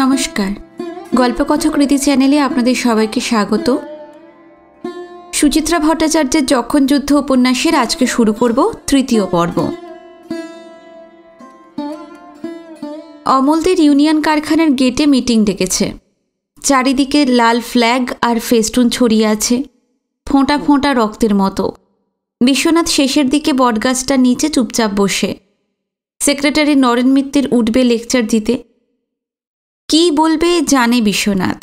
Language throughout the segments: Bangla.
নমস্কার গল্পকথকৃতি চ্যানেলে আপনাদের সবাইকে স্বাগত সুচিত্রা ভট্টাচার্যের যখন যুদ্ধ উপন্যাসের আজকে শুরু করব তৃতীয় পর্ব অমলদের ইউনিয়ন কারখানার গেটে মিটিং ডেকেছে চারিদিকে লাল ফ্ল্যাগ আর ফেস্টুন ছড়িয়ে আছে ফোঁটা ফোঁটা রক্তের মতো বিশ্বনাথ শেষের দিকে বটগাছটার নিচে চুপচাপ বসে সেক্রেটারি নরেন মিত্রের উঠবে লেকচার দিতে কি বলবে জানে বিশ্বনাথ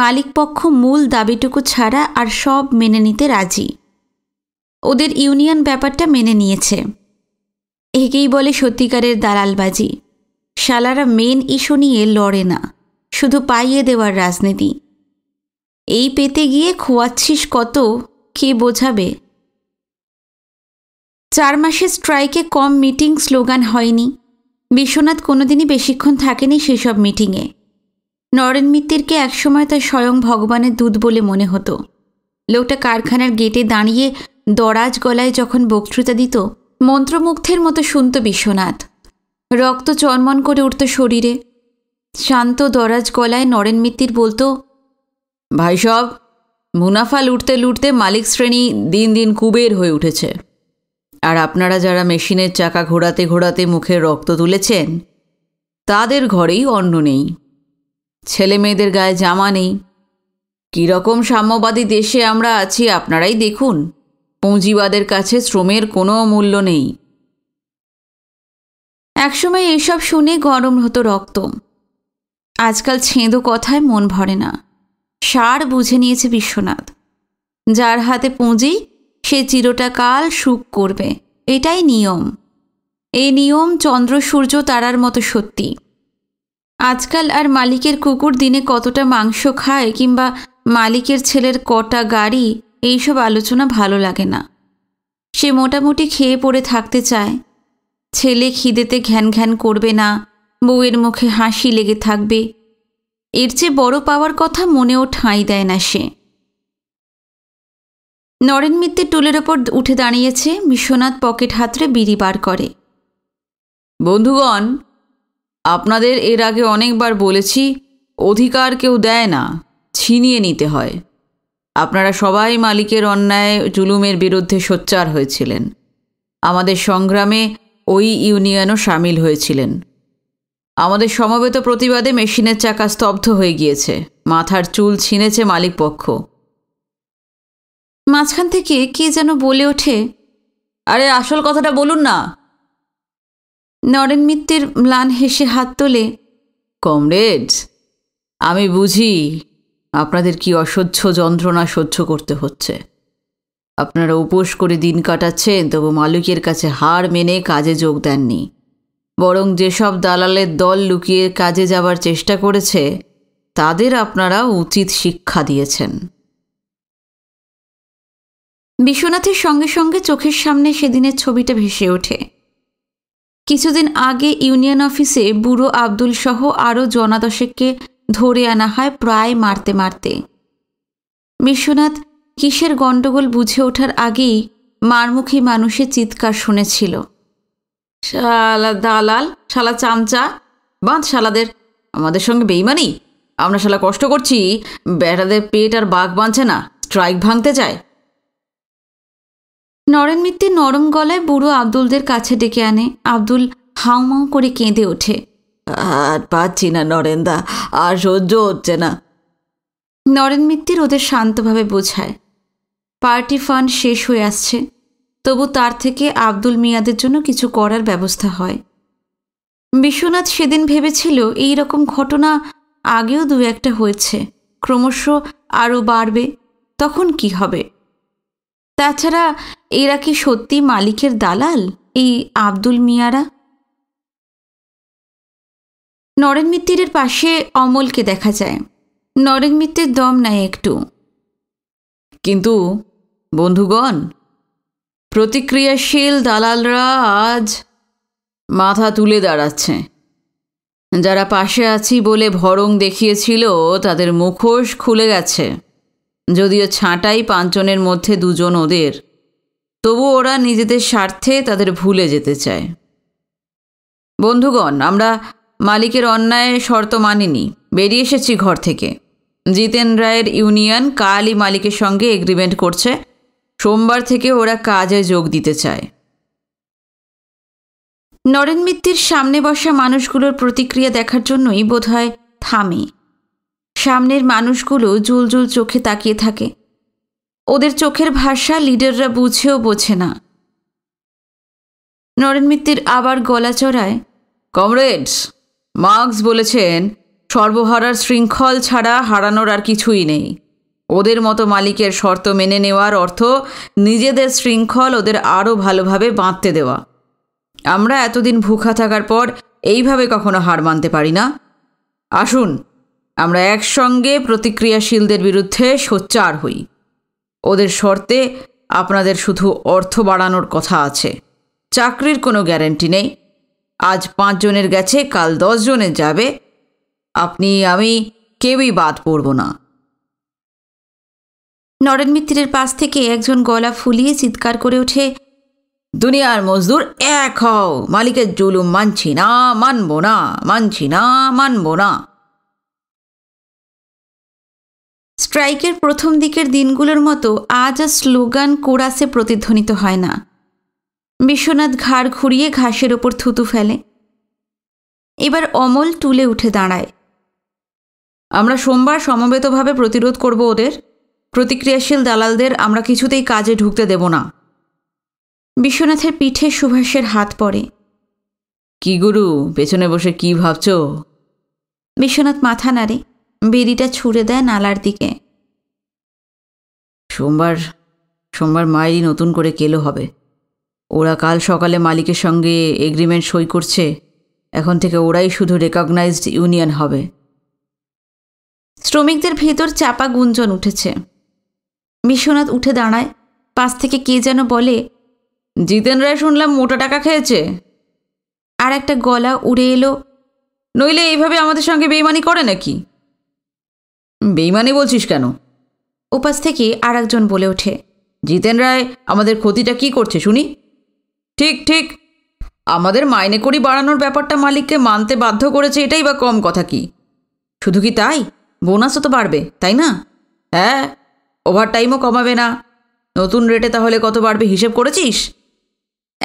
মালিকপক্ষ মূল দাবিটুকু ছাড়া আর সব মেনে নিতে রাজি ওদের ইউনিয়ন ব্যাপারটা মেনে নিয়েছে একেই বলে সত্যিকারের দালালবাজি শালারা মেন ইস্যু নিয়ে লড়ে না শুধু পাইয়ে দেওয়ার রাজনীতি এই পেতে গিয়ে খোয়াচ্ছিস কত কে বোঝাবে চার মাসের স্ট্রাইকে কম মিটিং স্লোগান হয়নি বিশ্বনাথ কোনোদিনই বেশিক্ষণ থাকেনি সেসব মিটিংয়ে নরেন মিত্তিরকে একসময় তার স্বয়ং ভগবানের দুধ বলে মনে হতো লোকটা কারখানার গেটে দাঁড়িয়ে দরাজ গলায় যখন বক্তৃতা দিত মন্ত্রমুগ্ধের মতো শুনত বিশ্বনাথ রক্ত চনমন করে উঠত শরীরে শান্ত দরাজ গলায় নরেন মিত্তির বলতো ভাইসব মুনাফা লুটতে লুটতে মালিক শ্রেণী দিন দিন কুবের হয়ে উঠেছে আর আপনারা যারা মেশিনের চাকা ঘোরাতে ঘোরাতে মুখে রক্ত তুলেছেন তাদের ঘরেই অন্ন নেই ছেলে মেয়েদের গায়ে জামা নেই কীরকম সাম্যবাদী দেশে আমরা আছি আপনারাই দেখুন পুঁজিবাদের কাছে শ্রমের কোনো মূল্য নেই একসময় এসব শুনে গরম হতো রক্ত আজকাল ছেঁদো কথায় মন ভরে না সার বুঝে নিয়েছে বিশ্বনাথ যার হাতে পুঁজি সে চিরটাকাল সুখ করবে এটাই নিয়ম এই নিয়ম চন্দ্র সূর্য তারার মতো সত্যি আজকাল আর মালিকের কুকুর দিনে কতটা মাংস খায় কিংবা মালিকের ছেলের কটা গাড়ি এইসব আলোচনা ভালো লাগে না সে মোটামুটি খেয়ে পড়ে থাকতে চায় ছেলে খিদেতে ঘ্যান ঘ্যান করবে না বউয়ের মুখে হাসি লেগে থাকবে এর চেয়ে বড় পাওয়ার কথা মনেও ঠাঁই দেয় না সে নরেন মিত্তে টুলের ওপর উঠে দাঁড়িয়েছে বিশ্বনাথ পকেট হাতরে বিড়ি বার করে বন্ধুগণ আপনাদের এর আগে অনেকবার বলেছি অধিকার কেউ দেয় না ছিনিয়ে নিতে হয় আপনারা সবাই মালিকের অন্যায় জুলুমের বিরুদ্ধে সোচ্চার হয়েছিলেন আমাদের সংগ্রামে ওই ইউনিয়নও সামিল হয়েছিলেন আমাদের সমবেত প্রতিবাদে মেশিনের চাকা স্তব্ধ হয়ে গিয়েছে মাথার চুল ছিনেছে মালিকপক্ষ মাঝখান থেকে কে যেন বলে ওঠে আরে আসল কথাটা বলুন না নরেন মিত্রের ম্লান হেসে হাত তোলে কমরেড আমি বুঝি আপনাদের কি অসহ্য যন্ত্রণা সহ্য করতে হচ্ছে আপনারা উপোস করে দিন কাটাচ্ছেন তবু মালিকের কাছে হার মেনে কাজে যোগ দেননি বরং যেসব দালালের দল লুকিয়ে কাজে যাবার চেষ্টা করেছে তাদের আপনারা উচিত শিক্ষা দিয়েছেন বিশ্বনাথের সঙ্গে সঙ্গে চোখের সামনে সেদিনের ছবিটা ভেসে ওঠে কিছুদিন আগে ইউনিয়ন অফিসে বুড়ো আব্দুল সহ আরও জনাদশেককে ধরে আনা হয় প্রায় মারতে মারতে বিশ্বনাথ কিসের গণ্ডগোল বুঝে ওঠার আগেই মারমুখী মানুষের চিৎকার শুনেছিল শালা দালাল শালা চামচা বাঁধ শালাদের আমাদের সঙ্গে বেইমানি আমরা শালা কষ্ট করছি বেড়াদের পেট আর বাঘ বাঁধছে না স্ট্রাইক ভাঙতে চায় নরেন মিত্তির নরম গলায় বুড়ো আব্দুলদের কাছে ডেকে আনে আব্দুল হাউমাউ করে কেঁদে ওঠে আর পাচ্ছি না নরেন্দা আর সহ্য হচ্ছে না নরেন মিত্তির ওদের শান্তভাবে বোঝায় পার্টি ফান্ড শেষ হয়ে আসছে তবু তার থেকে আব্দুল মিয়াদের জন্য কিছু করার ব্যবস্থা হয় বিশ্বনাথ সেদিন ভেবেছিল এই রকম ঘটনা আগেও দু একটা হয়েছে ক্রমশ আরও বাড়বে তখন কি হবে তাছাড়া এরা কি সত্যি মালিকের দালাল এই আব্দুল মিয়ারা নরেন মিত্তিরের পাশে অমলকে দেখা যায় নরেন মিত্তির দম নাই একটু কিন্তু বন্ধুগণ প্রতিক্রিয়াশীল দালালরা আজ মাথা তুলে দাঁড়াচ্ছে যারা পাশে আছি বলে ভরং দেখিয়েছিল তাদের মুখোশ খুলে গেছে যদিও ছাঁটাই পাঁচজনের মধ্যে দুজন ওদের তবু ওরা নিজেদের স্বার্থে তাদের ভুলে যেতে চায় বন্ধুগণ আমরা মালিকের অন্যায় শর্ত মানিনি বেরিয়ে এসেছি ঘর থেকে জিতেন রায়ের ইউনিয়ন কালই মালিকের সঙ্গে এগ্রিমেন্ট করছে সোমবার থেকে ওরা কাজে যোগ দিতে চায় নরেন মিত্তির সামনে বসা মানুষগুলোর প্রতিক্রিয়া দেখার জন্যই বোধহয় থামে সামনের মানুষগুলো জুলজুল চোখে তাকিয়ে থাকে ওদের চোখের ভাষা লিডাররা বুঝেও বোঝে না নরেন মিত্তির আবার গলা চড়ায় কমরেডস মার্কস বলেছেন সর্বহারার শৃঙ্খল ছাড়া হারানোর আর কিছুই নেই ওদের মতো মালিকের শর্ত মেনে নেওয়ার অর্থ নিজেদের শৃঙ্খল ওদের আরও ভালোভাবে বাঁধতে দেওয়া আমরা এতদিন ভুখা থাকার পর এইভাবে কখনো হার মানতে পারি না আসুন আমরা একসঙ্গে প্রতিক্রিয়াশীলদের বিরুদ্ধে সোচ্চার হই ওদের শর্তে আপনাদের শুধু অর্থ বাড়ানোর কথা আছে চাকরির কোনো গ্যারেন্টি নেই আজ পাঁচজনের গেছে কাল দশজনের যাবে আপনি আমি কেউই বাদ পড়ব না নরেন মিত্রের পাশ থেকে একজন গলা ফুলিয়ে চিৎকার করে ওঠে দুনিয়ার মজদুর এক হও মালিকের জুলুম মানছি না মানব না মানছি না মানব না স্ট্রাইকের প্রথম দিকের দিনগুলোর মতো আজ আর স্লোগান কোরাসে প্রতিধ্বনিত হয় না বিশ্বনাথ ঘাড় ঘুরিয়ে ঘাসের ওপর থুতু ফেলে এবার অমল টুলে উঠে দাঁড়ায় আমরা সোমবার সমবেতভাবে প্রতিরোধ করব ওদের প্রতিক্রিয়াশীল দালালদের আমরা কিছুতেই কাজে ঢুকতে দেব না বিশ্বনাথের পিঠে সুভাষের হাত পড়ে কি গুরু পেছনে বসে কি ভাবছ বিশ্বনাথ মাথা নাড়ে বেরিটা ছুঁড়ে দেয় নালার দিকে সোমবার সোমবার মায়েরই নতুন করে কেলো হবে ওরা কাল সকালে মালিকের সঙ্গে এগ্রিমেন্ট সই করছে এখন থেকে ওরাই শুধু রেকগনাইজড ইউনিয়ন হবে শ্রমিকদের ভেতর চাপা গুঞ্জন উঠেছে বিশ্বনাথ উঠে দাঁড়ায় পাশ থেকে কে যেন বলে জিতেন রায় শুনলাম মোটা টাকা খেয়েছে আর একটা গলা উড়ে এলো নইলে এইভাবে আমাদের সঙ্গে বেইমানি করে নাকি বেইমানি বলছিস কেন ওপাশ থেকে আর একজন বলে ওঠে জিতেন রায় আমাদের ক্ষতিটা কি করছে শুনি ঠিক ঠিক আমাদের মাইনে করি বাড়ানোর ব্যাপারটা মালিককে মানতে বাধ্য করেছে এটাই বা কম কথা কি শুধু কি তাই বোনাসও তো বাড়বে তাই না হ্যাঁ ওভার টাইমও কমাবে না নতুন রেটে তাহলে কত বাড়বে হিসেব করেছিস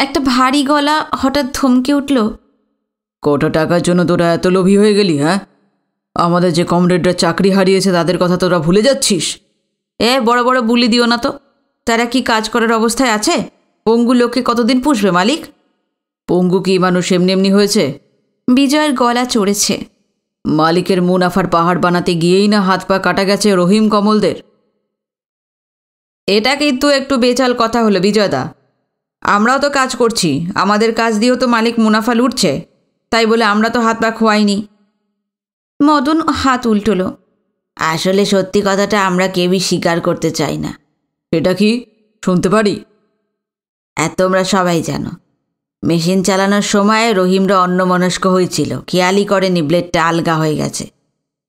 একটা ভারী গলা হঠাৎ থমকে উঠল কত টাকার জন্য তোরা এত লোভী হয়ে গেলি হ্যাঁ আমাদের যে কমরেডরা চাকরি হারিয়েছে তাদের কথা তোরা ভুলে যাচ্ছিস এ বড় বড় বুলি দিও না তো তারা কি কাজ করার অবস্থায় আছে পঙ্গু লোককে কতদিন পুষবে মালিক পঙ্গু কি মানুষ এমনি এমনি হয়েছে বিজয়ের গলা চড়েছে মালিকের মুনাফার পাহাড় বানাতে গিয়েই না হাত পা কাটা গেছে রহিম কমলদের এটা কিন্তু একটু বেচাল কথা হলো বিজয়দা আমরাও তো কাজ করছি আমাদের কাজ দিয়েও তো মালিক মুনাফা লুটছে তাই বলে আমরা তো হাত পা খোয়াইনি মদন হাত উল্টোলো আসলে সত্যি কথাটা আমরা কেউই স্বীকার করতে চাই না সেটা কি শুনতে পারি এত তোমরা সবাই জানো মেশিন চালানোর সময় রহিমরা অন্যমনস্ক হয়েছিল খেয়ালই করেনি ব্লেডটা আলগা হয়ে গেছে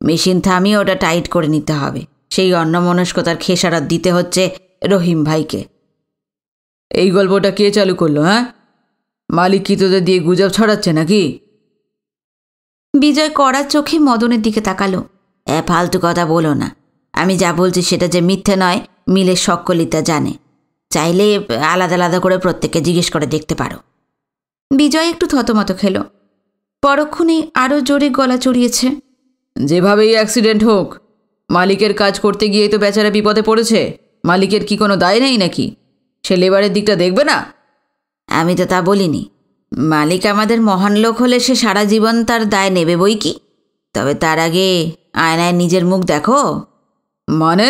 মেশিন থামিয়ে ওটা টাইট করে নিতে হবে সেই অন্যমনস্কতার খেসারত দিতে হচ্ছে রহিম ভাইকে এই গল্পটা কে চালু করলো হ্যাঁ মালিক কি তোদের দিয়ে গুজব ছড়াচ্ছে নাকি বিজয় করার চোখে মদনের দিকে তাকালো এ ফালতু কথা বলো না আমি যা বলছি সেটা যে মিথ্যে নয় মিলে সকলই তা জানে চাইলে আলাদা আলাদা করে প্রত্যেককে জিজ্ঞেস করে দেখতে পারো বিজয় একটু থতমত খেল পরক্ষণেই আরও জোরে গলা চড়িয়েছে যেভাবেই অ্যাক্সিডেন্ট হোক মালিকের কাজ করতে গিয়েই তো বেচারা বিপদে পড়েছে মালিকের কি কোনো দায় নেই নাকি সে লেবারের দিকটা দেখবে না আমি তো তা বলিনি মালিক আমাদের মহান লোক হলে সে সারা জীবন তার দায় নেবে বই কি তবে তার আগে আয়নায় নিজের মুখ দেখো মানে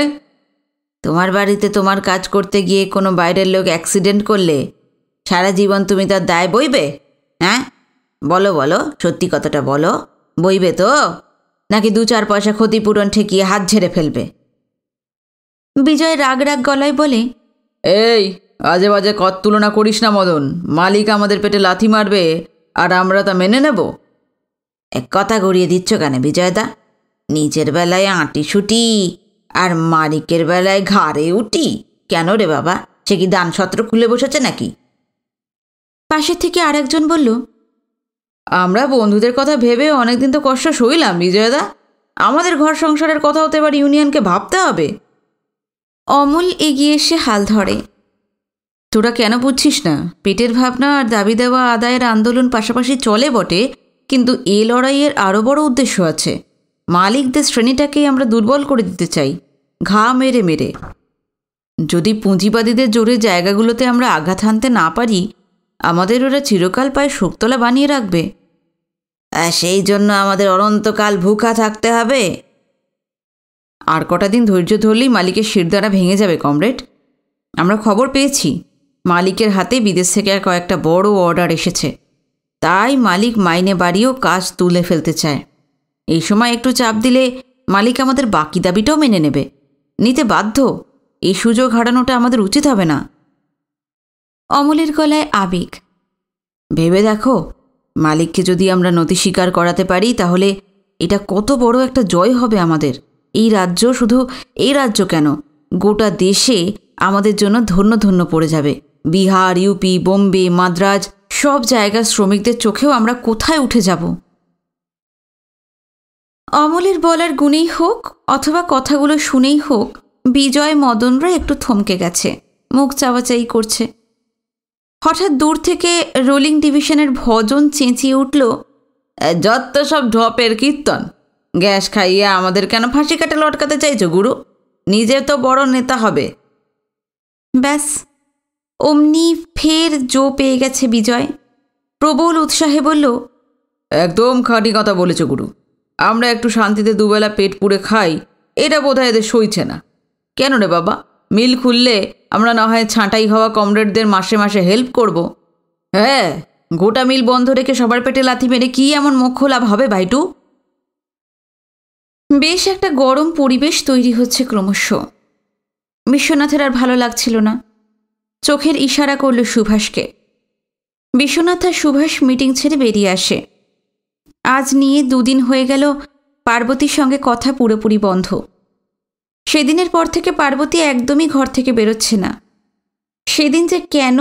তোমার বাড়িতে তোমার কাজ করতে গিয়ে কোনো বাইরের লোক অ্যাক্সিডেন্ট করলে সারা জীবন তুমি তার দায় বইবে হ্যাঁ বলো বলো সত্যি কথাটা বলো বইবে তো নাকি দু চার পয়সা ক্ষতিপূরণ ঠেকিয়ে হাত ঝেড়ে ফেলবে বিজয় রাগ রাগ গলায় বলে এই আজে বাজে কত তুলনা করিস না মদন মালিক আমাদের পেটে লাথি মারবে আর আমরা তা মেনে নেব এক কথা গড়িয়ে দিচ্ছ কেন বিজয়দা নিজের বেলায় আঁটি সুটি আর মালিকের বেলায় ঘাড়ে উঠি কেন রে বাবা সে কি দান সত্র খুলে বসেছে নাকি পাশের থেকে আর একজন বলল আমরা বন্ধুদের কথা ভেবে অনেকদিন তো কষ্ট সইলাম বিজয়দা আমাদের ঘর সংসারের কথাও তো এবার ইউনিয়নকে ভাবতে হবে অমল এগিয়ে এসে হাল ধরে তোরা কেন বুঝছিস না পেটের ভাবনা আর দাবি দেওয়া আদায়ের আন্দোলন পাশাপাশি চলে বটে কিন্তু এ লড়াইয়ের আরও বড় উদ্দেশ্য আছে মালিকদের শ্রেণীটাকেই আমরা দুর্বল করে দিতে চাই ঘা মেরে মেরে যদি পুঁজিবাদীদের জোরে জায়গাগুলোতে আমরা আঘাত হানতে না পারি আমাদের ওরা চিরকাল পায়ে শোকতলা বানিয়ে রাখবে সেই জন্য আমাদের অনন্তকাল ভুখা থাকতে হবে আর কটা দিন ধৈর্য ধরলেই মালিকের শিরদারা ভেঙে যাবে কমরেড আমরা খবর পেয়েছি মালিকের হাতে বিদেশ থেকে আর কয়েকটা বড় অর্ডার এসেছে তাই মালিক মাইনে বাড়িয়েও কাজ তুলে ফেলতে চায় এই সময় একটু চাপ দিলে মালিক আমাদের বাকি দাবিটাও মেনে নেবে নিতে বাধ্য এই সুযোগ হারানোটা আমাদের উচিত হবে না অমলের গলায় আবেগ ভেবে দেখো মালিককে যদি আমরা নথি স্বীকার করাতে পারি তাহলে এটা কত বড় একটা জয় হবে আমাদের এই রাজ্য শুধু এই রাজ্য কেন গোটা দেশে আমাদের জন্য ধন্য ধন্য পড়ে যাবে বিহার ইউপি বোম্বে মাদ্রাজ সব জায়গার শ্রমিকদের চোখেও আমরা কোথায় উঠে যাব অমলের বলার গুণেই হোক অথবা কথাগুলো শুনেই হোক বিজয় মদনরা একটু থমকে গেছে মুখ চাওয়াচাই করছে হঠাৎ দূর থেকে রোলিং ডিভিশনের ভজন চেঁচিয়ে উঠল যত সব ঢপের কীর্তন গ্যাস খাইয়ে আমাদের কেন ফাঁসি কাটা লটকাতে চাইছো গুরু নিজে তো বড় নেতা হবে ব্যাস অমনি ফের জো পেয়ে গেছে বিজয় প্রবল উৎসাহে বলল একদম খাঁটি কথা বলেছে গুরু আমরা একটু শান্তিতে দুবেলা পেট পুড়ে খাই এটা বোধহয় এদের সইছে না কেন রে বাবা মিল খুললে আমরা না হয় ছাঁটাই হওয়া কমরেডদের মাসে মাসে হেল্প করব। হ্যাঁ গোটা মিল বন্ধ রেখে সবার পেটে লাথি মেরে কি এমন মোক্ষ লাভ হবে ভাইটু বেশ একটা গরম পরিবেশ তৈরি হচ্ছে ক্রমশ বিশ্বনাথের আর ভালো লাগছিল না চোখের ইশারা করল সুভাষকে বিশ্বনাথ আর সুভাষ মিটিং ছেড়ে বেরিয়ে আসে আজ নিয়ে দুদিন হয়ে গেল পার্বতীর সঙ্গে কথা পুরোপুরি বন্ধ সেদিনের পর থেকে পার্বতী একদমই ঘর থেকে বেরোচ্ছে না সেদিন যে কেন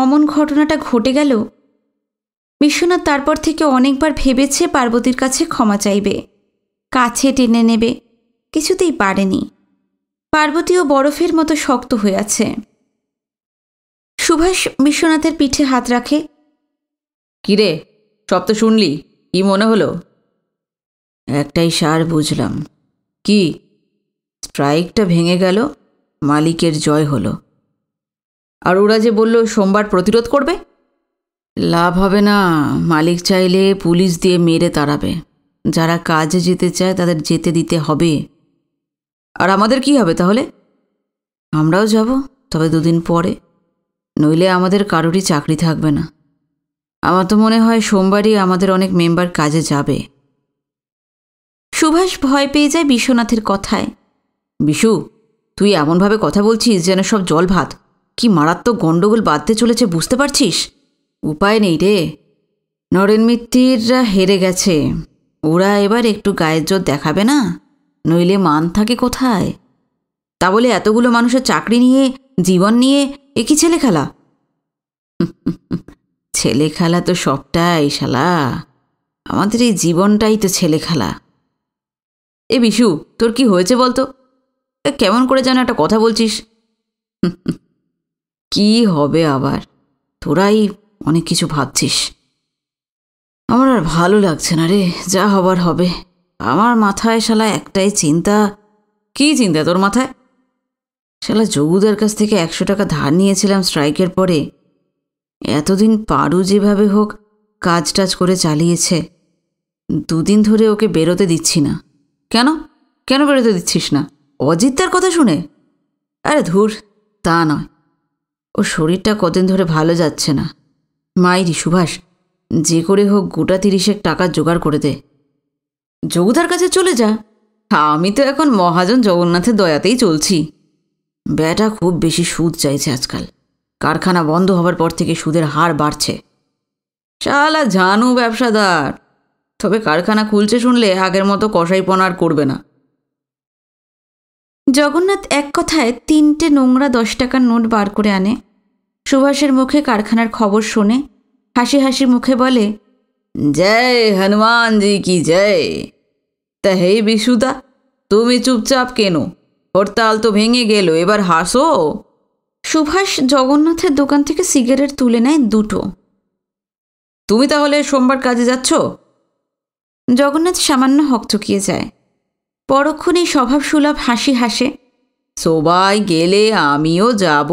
অমন ঘটনাটা ঘটে গেল বিশ্বনাথ তারপর থেকে অনেকবার ভেবেছে পার্বতীর কাছে ক্ষমা চাইবে কাছে টেনে নেবে কিছুতেই পারেনি পার্বতীও বরফের মতো শক্ত হয়ে আছে সুভাষ বিশ্বনাথের পিঠে হাত রাখে কিরে সব তো শুনলি কি মনে হলো একটাই সার বুঝলাম কি স্ট্রাইকটা ভেঙে গেল মালিকের জয় হলো আর ওরা যে বলল সোমবার প্রতিরোধ করবে লাভ হবে না মালিক চাইলে পুলিশ দিয়ে মেরে তাড়াবে যারা কাজে যেতে চায় তাদের যেতে দিতে হবে আর আমাদের কি হবে তাহলে আমরাও যাব তবে দুদিন পরে নইলে আমাদের কারোরই চাকরি থাকবে না আমার তো মনে হয় সোমবারই আমাদের অনেক মেম্বার কাজে যাবে সুভাষ ভয় পেয়ে যায় বিশ্বনাথের কথায় বিশু তুই এমনভাবে কথা বলছিস যেন সব জল ভাত কি মারাত্মক গণ্ডগোল বাঁধতে চলেছে বুঝতে পারছিস উপায় নেই রে নরেন মিত্তিররা হেরে গেছে ওরা এবার একটু গায়ের জোর দেখাবে না নইলে মান থাকে কোথায় তা বলে এতগুলো মানুষের চাকরি নিয়ে জীবন নিয়ে এ কি ছেলে খেলা ছেলে খেলা তো সবটাই শালা আমাদের এই জীবনটাই তো ছেলে খেলা এ বিশু তোর কি হয়েছে বলতো কেমন করে যেন একটা কথা বলছিস কি হবে আবার তোরাই অনেক কিছু ভাবছিস আমার আর ভালো লাগছে না রে যা হবার হবে আমার মাথায় শালা একটাই চিন্তা কি চিন্তা তোর মাথায় শালা জগুদার কাছ থেকে একশো টাকা ধার নিয়েছিলাম স্ট্রাইকের পরে এতদিন পারু যেভাবে হোক কাজ টাজ করে চালিয়েছে দুদিন ধরে ওকে বেরোতে দিচ্ছি না কেন কেন বেরোতে দিচ্ছিস না অজিতদার কথা শুনে আরে ধুর তা নয় ওর শরীরটা কদিন ধরে ভালো যাচ্ছে না মাইরি সুভাষ যে করে হোক গোটা তিরিশেক টাকা জোগাড় করে দে যোগুদার কাছে চলে যা আমি তো এখন মহাজন জগন্নাথের দয়াতেই চলছি ব্যাটা খুব বেশি সুদ চাইছে আজকাল কারখানা বন্ধ হবার পর থেকে সুদের হার বাড়ছে শালা জানু ব্যবসাদার তবে কারখানা খুলছে শুনলে আগের মতো কষাইপনা আর করবে না জগন্নাথ এক কথায় তিনটে নোংরা দশ টাকার নোট বার করে আনে সুভাষের মুখে কারখানার খবর শুনে হাসি হাসি মুখে বলে জয় হনুমানজি কি জয় তা হে বিশুদা তুমি চুপচাপ কেন হরতাল তো ভেঙে গেল এবার হাসো সুভাষ জগন্নাথের দোকান থেকে সিগারেট তুলে নেয় দুটো তুমি তাহলে সোমবার কাজে যাচ্ছ জগন্নাথ সামান্য হকচকিয়ে যায় পরক্ষণেই স্বভাব সুলভ হাসি হাসে সবাই গেলে আমিও যাব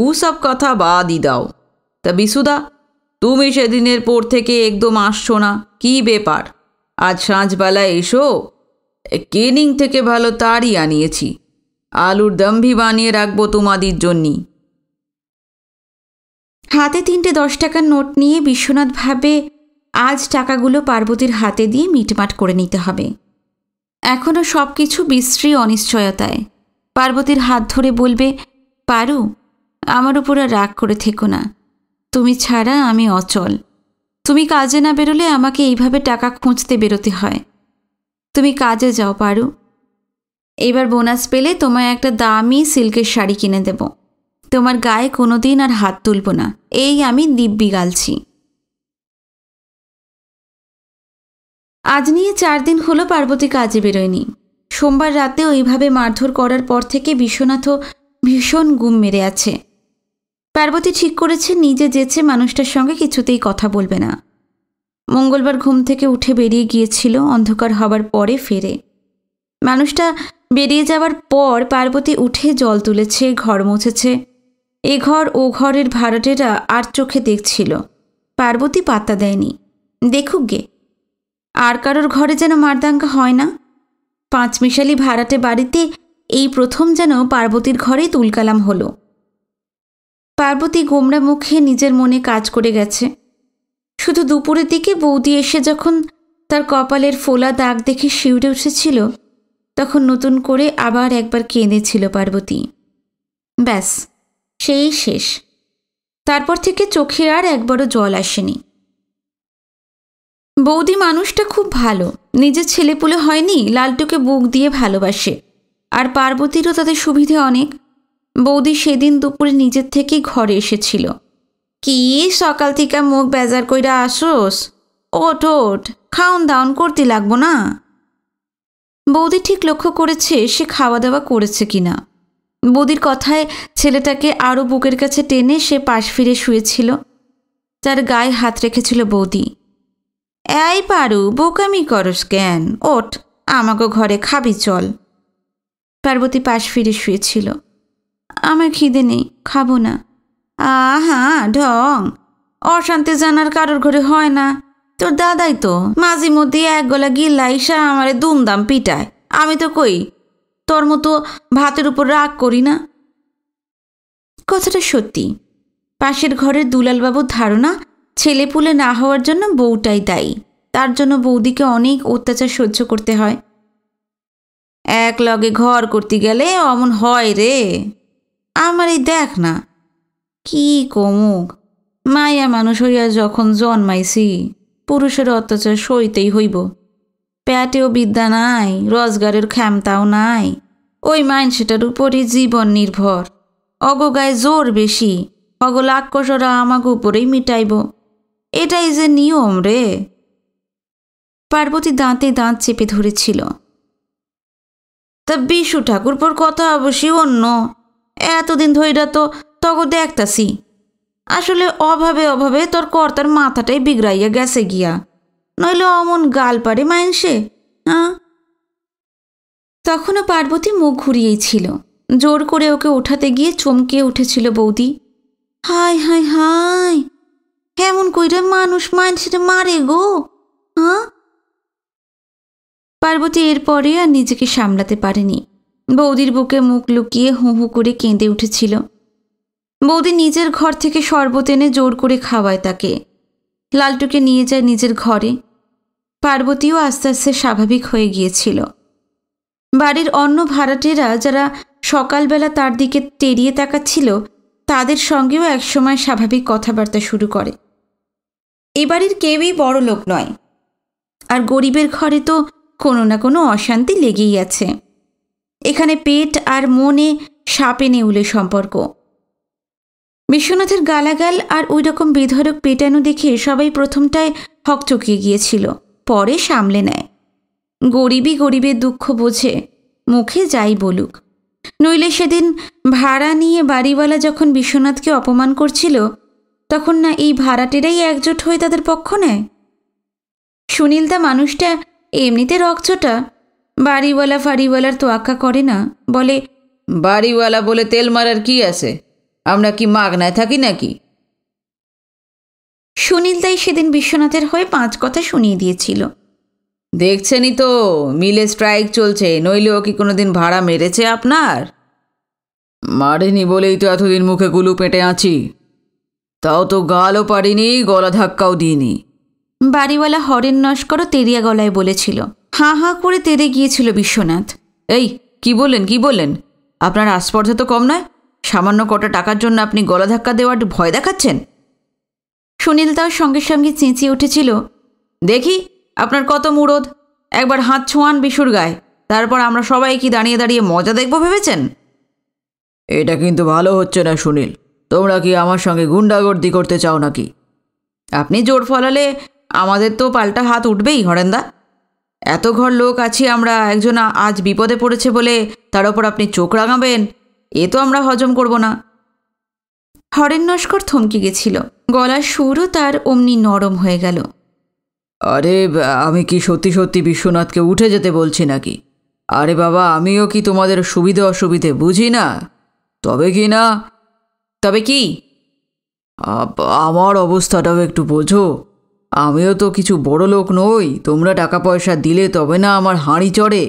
ও সব কথা বাদই দাও তা বিশুদা তুমি সেদিনের পর থেকে একদম আসছো না কি ব্যাপার আজ সাঁঝবেলা এসো কেনিং থেকে ভালো তারই আনিয়েছি আলুর দম্ভি বানিয়ে রাখবো তোমাদের জন্যই হাতে তিনটে দশ টাকার নোট নিয়ে বিশ্বনাথ ভাবে আজ টাকাগুলো পার্বতীর হাতে দিয়ে মিটমাট করে নিতে হবে এখনও সব কিছু বিশ্রী অনিশ্চয়তায় পার্বতীর হাত ধরে বলবে পারু আমার উপর আর রাগ করে থেকো না তুমি ছাড়া আমি অচল তুমি কাজে না বেরোলে আমাকে এইভাবে টাকা খুঁজতে বেরোতে হয় তুমি কাজে যাও পারু এবার বোনাস পেলে তোমায় একটা দামি সিল্কের শাড়ি কিনে দেব তোমার গায়ে কোনো দিন আর হাত তুলব না এই আমি দিব্যি গালছি আজ নিয়ে চার দিন হলো পার্বতী কাজে বেরোয়নি সোমবার রাতে ওইভাবে মারধর করার পর থেকে বিশ্বনাথও ভীষণ গুম মেরে আছে পার্বতী ঠিক করেছে নিজে যেছে মানুষটার সঙ্গে কিছুতেই কথা বলবে না মঙ্গলবার ঘুম থেকে উঠে বেরিয়ে গিয়েছিল অন্ধকার হবার পরে ফেরে মানুষটা বেরিয়ে যাওয়ার পর পার্বতী উঠে জল তুলেছে ঘর মুছেছে এ ঘর ও ঘরের ভাড়াটেরা আর চোখে দেখছিল পার্বতী পাত্তা দেয়নি দেখুক গে আর কারোর ঘরে যেন মারদাঙ্গা হয় না পাঁচমিশালি ভাড়াটে বাড়িতে এই প্রথম যেন পার্বতীর ঘরে তুলকালাম হলো পার্বতী গোমরা মুখে নিজের মনে কাজ করে গেছে শুধু দুপুরের দিকে বৌদি এসে যখন তার কপালের ফোলা দাগ দেখে শিউরে উঠেছিল তখন নতুন করে আবার একবার কেঁদেছিল পার্বতী ব্যাস সেই শেষ তারপর থেকে চোখে আর একবারও জল আসেনি বৌদি মানুষটা খুব ভালো নিজের ছেলেপুলে হয়নি লালটুকে বুক দিয়ে ভালোবাসে আর পার্বতীরও তাদের সুবিধে অনেক বৌদি সেদিন দুপুরে নিজের থেকেই ঘরে এসেছিল কি সকাল থেকে মুখ বেজার কইরা আসোস ওট ওট খাওন দাওন করতে লাগবো না বৌদি ঠিক লক্ষ্য করেছে সে খাওয়া দাওয়া করেছে কিনা বৌদির কথায় ছেলেটাকে আরও বুকের কাছে টেনে সে পাশ ফিরে শুয়েছিল তার গায়ে হাত রেখেছিল বৌদি এই পারু বোকামি করস জ্ঞান ওট আমাকে ঘরে খাবি চল পার্বতী পাশ ফিরে শুয়েছিল আমার খিদে নেই খাবো না আহা ঢং অশান্তি জানার কারোর ঘরে হয় না তোর দাদাই তো মাঝে মধ্যে এক গলা গিল্লা ইসা আমারে দুমদাম পিটায় আমি তো কই তোর মতো ভাতের উপর রাগ করি না কথাটা সত্যি পাশের ঘরের দুলালবাবু ধারণা ছেলেপুলে না হওয়ার জন্য বউটাই দায়ী তার জন্য বৌদিকে অনেক অত্যাচার সহ্য করতে হয় এক লগে ঘর করতে গেলে অমন হয় রে আমার এই দেখ না কি কমুক মায়া মানুষ হইয়া যখন জন্মাইছি পুরুষের অত্যাচার সইতেই হইব প্যাটেও বিদ্যা নাই রোজগারের ক্ষমতাও নাই ওই মাইনসেটার উপরই জীবন নির্ভর অগগায় জোর বেশি অগল আক্কসরা আমাকে উপরেই মিটাইব এটাই যে নিয়ম রে পার্বতী দাঁতে দাঁত চেপে ধরেছিল তা বিশু পর কথা অবশ্যই অন্য এতদিন ধৈরা তো তগো দেখতাছি আসলে অভাবে অভাবে তোর কর্তার মাথাটাই বিগড়াইয়া গেছে গিয়া নইলে অমন গাল পারে মাইনসে হ্যাঁ তখনও পার্বতী মুখ ঘুরিয়েই ছিল জোর করে ওকে ওঠাতে গিয়ে চমকে উঠেছিল বৌদি হাই হাই হাই কেমন কইরে মানুষ মানুষের মারে গো হ্যাঁ পার্বতী এরপরে আর নিজেকে সামলাতে পারেনি বৌদির বুকে মুখ লুকিয়ে হু হু করে কেঁদে উঠেছিল বৌদি নিজের ঘর থেকে শরবত এনে জোর করে খাওয়ায় তাকে লালটুকে নিয়ে যায় নিজের ঘরে পার্বতীও আস্তে আস্তে স্বাভাবিক হয়ে গিয়েছিল বাড়ির অন্য ভাড়াটেরা যারা সকালবেলা তার দিকে টেরিয়ে তাকাচ্ছিল তাদের সঙ্গেও একসময় স্বাভাবিক কথাবার্তা শুরু করে এ বাড়ির কেউই বড় লোক নয় আর গরিবের ঘরে তো কোনো না কোনো অশান্তি লেগেই আছে এখানে পেট আর মনে সাপে নেউলে সম্পর্ক বিশ্বনাথের গালাগাল আর ওই রকম বিধরক পেটানো দেখে সবাই প্রথমটায় চকিয়ে গিয়েছিল পরে সামলে নেয় গরিবই গরিবের দুঃখ বোঝে মুখে যাই বলুক নইলে সেদিন ভাড়া নিয়ে বাড়িওয়ালা যখন বিশ্বনাথকে অপমান করছিল তখন না এই ভাড়াটেরাই একজোট হয়ে তাদের পক্ষ নেয় সুনীলদা মানুষটা এমনিতে রকচটা বাড়িওয়ালা ফাড়িওয়ালার তোয়াক্কা করে না বলে বাড়িওয়ালা বলে তেল মারার কি আছে আমরা কি মাগনায় থাকি নাকি সুনীল তাই সেদিন বিশ্বনাথের হয়ে পাঁচ কথা শুনিয়ে দিয়েছিল দেখছেনই তো মিলে স্ট্রাইক চলছে নইলে ও কি কোনোদিন ভাড়া মেরেছে আপনার মারেনি বলেই তো এতদিন মুখে গুলু পেটে আছি তাও তো গালও পারিনি গলা ধাক্কাও দিইনি বাড়িওয়ালা হরেন নস্করও তেরিয়া গলায় বলেছিল হাঁ হাঁ করে তেরে গিয়েছিল বিশ্বনাথ এই কি বললেন কি বললেন আপনার আস্পর্ধা তো কম নয় সামান্য কটা টাকার জন্য আপনি গলা ধাক্কা দেওয়ার ভয় দেখাচ্ছেন সুনীল তার সঙ্গে সঙ্গে চেঁচিয়ে উঠেছিল দেখি আপনার কত মুরদ একবার হাত ছোঁয়ান বিশুর গায়ে তারপর আমরা সবাই কি দাঁড়িয়ে দাঁড়িয়ে মজা দেখব ভেবেছেন এটা কিন্তু ভালো হচ্ছে না সুনীল তোমরা কি আমার সঙ্গে গুন্ডাগর্দি করতে চাও নাকি আপনি জোর ফলালে আমাদের তো পাল্টা হাত উঠবেই হরেন্দা এত ঘর লোক আছি আমরা একজন আজ বিপদে পড়েছে বলে তার ওপর আপনি চোখ রাঙাবেন এ তো আমরা হজম করব না হরেন নস্কর থমকে গেছিল গলার সুরও তার অমনি নরম হয়ে গেল আরে আমি কি সত্যি সত্যি বিশ্বনাথকে উঠে যেতে বলছি নাকি আরে বাবা আমিও কি তোমাদের সুবিধে অসুবিধে বুঝি না তবে কি না তবে কি আমার অবস্থাটাও একটু বোঝো আমিও তো কিছু বড় লোক নই তোমরা টাকা পয়সা দিলে তবে না আমার হাঁড়ি চড়ে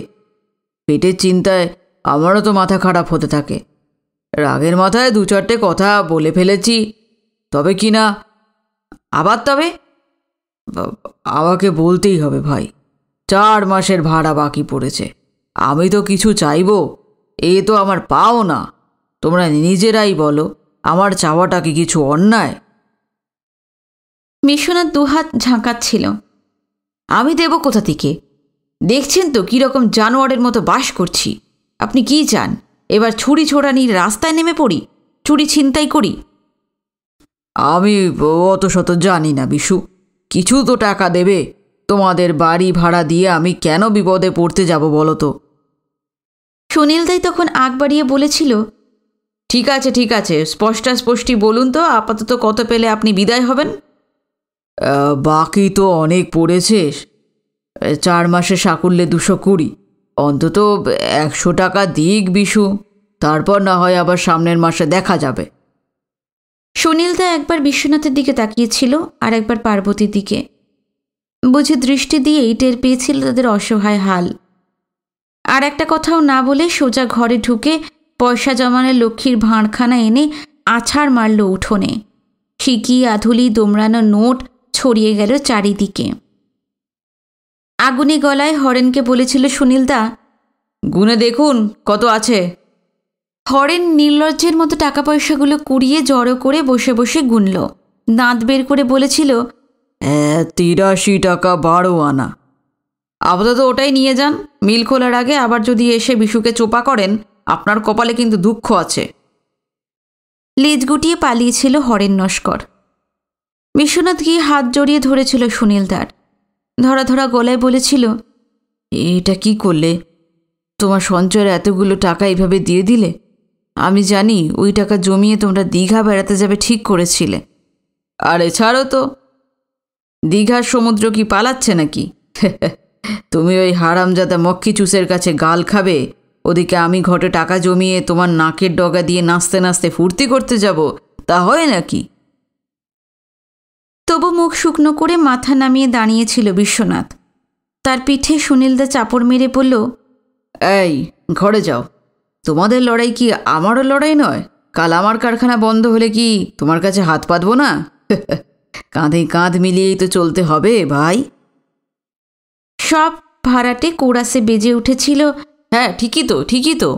পেটের চিন্তায় আমারও তো মাথা খারাপ হতে থাকে রাগের মাথায় দু চারটে কথা বলে ফেলেছি তবে কি না আবার তবে আমাকে বলতেই হবে ভাই চার মাসের ভাড়া বাকি পড়েছে আমি তো কিছু চাইব এ তো আমার পাও না তোমরা নিজেরাই বলো আমার চাওয়াটা কি কিছু অন্যায় বিশ্বনাথ দুহাত ঝাঁকাচ্ছিল আমি দেব কোথা থেকে দেখছেন তো কীরকম জানোয়ারের মতো বাস করছি আপনি কি চান এবার ছুরি ছোড়া নিয়ে রাস্তায় নেমে পড়ি ছুরি ছিনতাই করি আমি অত শত জানি না বিশু কিছু তো টাকা দেবে তোমাদের বাড়ি ভাড়া দিয়ে আমি কেন বিপদে পড়তে যাব বলো তো সুনীলদাই তখন আগ বাড়িয়ে বলেছিল ঠিক আছে ঠিক আছে স্পষ্টাস্পষ্টি বলুন তো আপাতত কত পেলে আপনি বিদায় হবেন বাকি তো অনেক পড়েছে চার মাসে সাকুল্যে দুশো কুড়ি অন্তত একশো টাকা দিক বিশু তারপর না হয় আবার সামনের মাসে দেখা যাবে সুনীলদা একবার বিশ্বনাথের দিকে তাকিয়েছিল আর একবার পার্বতীর দিকে বুঝে দৃষ্টি দিয়েই টের পেয়েছিল তাদের অসহায় হাল আর একটা কথাও না বলে সোজা ঘরে ঢুকে পয়সা জমানের লক্ষ্মীর ভাঁড়খানা এনে আছাড় মারল উঠোনে ঠিকি আধুলি দোমড়ানো নোট ছড়িয়ে গেল চারিদিকে আগুনি গলায় হরেনকে বলেছিল সুনীলদা গুনে দেখুন কত আছে হরেন নির্লজ্জের মতো টাকা পয়সাগুলো কুড়িয়ে জড়ো করে বসে বসে গুনল দাঁত বের করে বলেছিল তিরাশি টাকা বারো আনা আপাতত ওটাই নিয়ে যান মিল খোলার আগে আবার যদি এসে বিশুকে চোপা করেন আপনার কপালে কিন্তু দুঃখ আছে লেজ গুটিয়ে পালিয়েছিল হরেন নস্কর বিশ্বনাথ গিয়ে হাত জড়িয়ে ধরেছিল সুনীলদার ধরা ধরা গলায় বলেছিল এটা কি করলে তোমার সঞ্চয়ের এতগুলো টাকা এভাবে দিয়ে দিলে আমি জানি ওই টাকা জমিয়ে তোমরা দীঘা বেড়াতে যাবে ঠিক করেছিলে আর এছাড়াও তো দীঘার সমুদ্র কি পালাচ্ছে নাকি তুমি ওই হারামজাদা মক্কি চুসের কাছে গাল খাবে ওদিকে আমি ঘটে টাকা জমিয়ে তোমার নাকের ডগা দিয়ে নাচতে নাচতে ফুর্তি করতে যাব তা হয় নাকি তবু মুখ শুকনো করে মাথা নামিয়ে দাঁড়িয়েছিল বিশ্বনাথ তার পিঠে সুনীলদা চাপড় মেরে বলল এই ঘরে যাও তোমাদের লড়াই কি আমারও লড়াই নয় কাল আমার কারখানা বন্ধ হলে কি তোমার কাছে হাত পাতবো না কাঁধে কাঁধ মিলিয়েই তো চলতে হবে ভাই সব ভাড়াটে কোরাসে বেজে উঠেছিল হ্যাঁ ঠিকই তো ঠিকই তো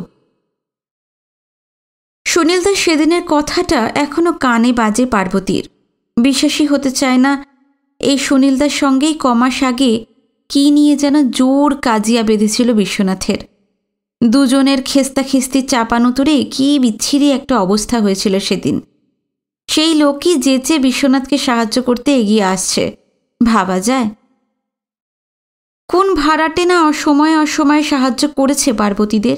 সুনীলদা সেদিনের কথাটা এখনো কানে বাজে পার্বতীর বিশ্বাসী হতে চায় না এই সুনীলদার সঙ্গেই কমাস আগে কি নিয়ে যেন জোর কাজিয়া বেঁধেছিল বিশ্বনাথের দুজনের খেস্তাখিস্তি চাপানো তুরে কি বিচ্ছিরি একটা অবস্থা হয়েছিল সেদিন সেই লোকই যেচে বিশ্বনাথকে সাহায্য করতে এগিয়ে আসছে ভাবা যায় কোন ভাড়াটে না অসময়ে অসময়ে সাহায্য করেছে পার্বতীদের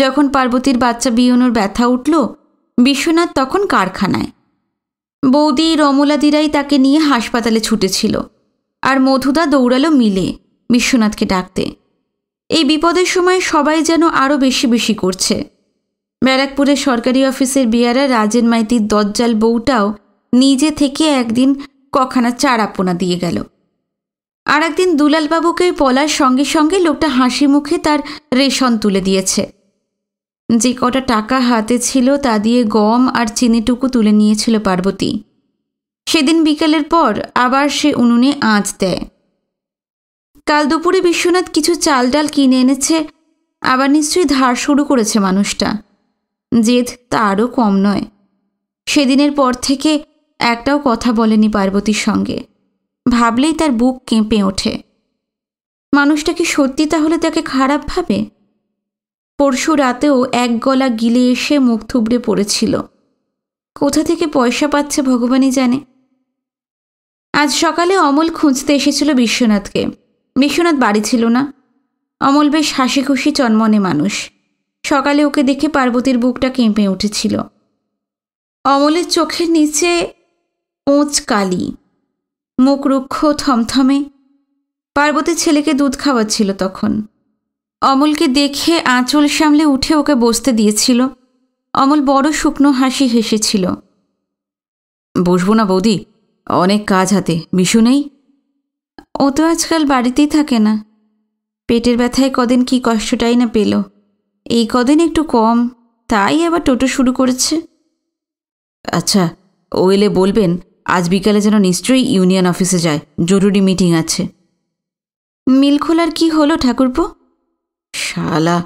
যখন পার্বতীর বাচ্চা বিয়নোর ব্যথা উঠল বিশ্বনাথ তখন কারখানায় বৌদি রমলাদিরাই তাকে নিয়ে হাসপাতালে ছুটেছিল আর মধুদা দৌড়ালো মিলে বিশ্বনাথকে ডাকতে এই বিপদের সময় সবাই যেন আরও বেশি বেশি করছে ব্যারাকপুরের সরকারি অফিসের বিয়ারা রাজেন মাইতির দজ্জাল বউটাও নিজে থেকে একদিন কখানা চারাপোনা দিয়ে গেল আর একদিন দুলালবাবুকে পলার সঙ্গে সঙ্গে লোকটা হাসি মুখে তার রেশন তুলে দিয়েছে যে কটা টাকা হাতে ছিল তা দিয়ে গম আর চিনিটুকু তুলে নিয়েছিল পার্বতী সেদিন বিকেলের পর আবার সে উনুনে আঁচ দেয় কাল দুপুরে বিশ্বনাথ কিছু চাল ডাল কিনে এনেছে আবার নিশ্চয়ই ধার শুরু করেছে মানুষটা জেদ তারও কম নয় সেদিনের পর থেকে একটাও কথা বলেনি পার্বতীর সঙ্গে ভাবলেই তার বুক কেঁপে ওঠে মানুষটা কি সত্যি তাহলে তাকে খারাপ ভাবে পরশু রাতেও এক গলা গিলে এসে মুখ থুবড়ে পড়েছিল কোথা থেকে পয়সা পাচ্ছে ভগবানই জানে আজ সকালে অমল খুঁজতে এসেছিল বিশ্বনাথকে বিশ্বনাথ বাড়ি ছিল না অমল বেশ হাসি খুশি চনমনে মানুষ সকালে ওকে দেখে পার্বতীর বুকটা কেঁপে উঠেছিল অমলের চোখের নিচে ওঁচ কালি মুখ রুক্ষ থমথমে পার্বতীর ছেলেকে দুধ খাওয়াচ্ছিল তখন অমলকে দেখে আঁচল সামলে উঠে ওকে বসতে দিয়েছিল অমল বড় শুকনো হাসি হেসেছিল বসবো না বৌদি অনেক কাজ হাতে মিশু নেই ও তো আজকাল বাড়িতেই থাকে না পেটের ব্যথায় কদিন কি কষ্টটাই না পেল এই কদিন একটু কম তাই আবার টোটো শুরু করেছে আচ্ছা ও এলে বলবেন আজ বিকালে যেন নিশ্চয়ই ইউনিয়ন অফিসে যায় জরুরি মিটিং আছে মিল খোলার কি হলো ঠাকুরপো শালা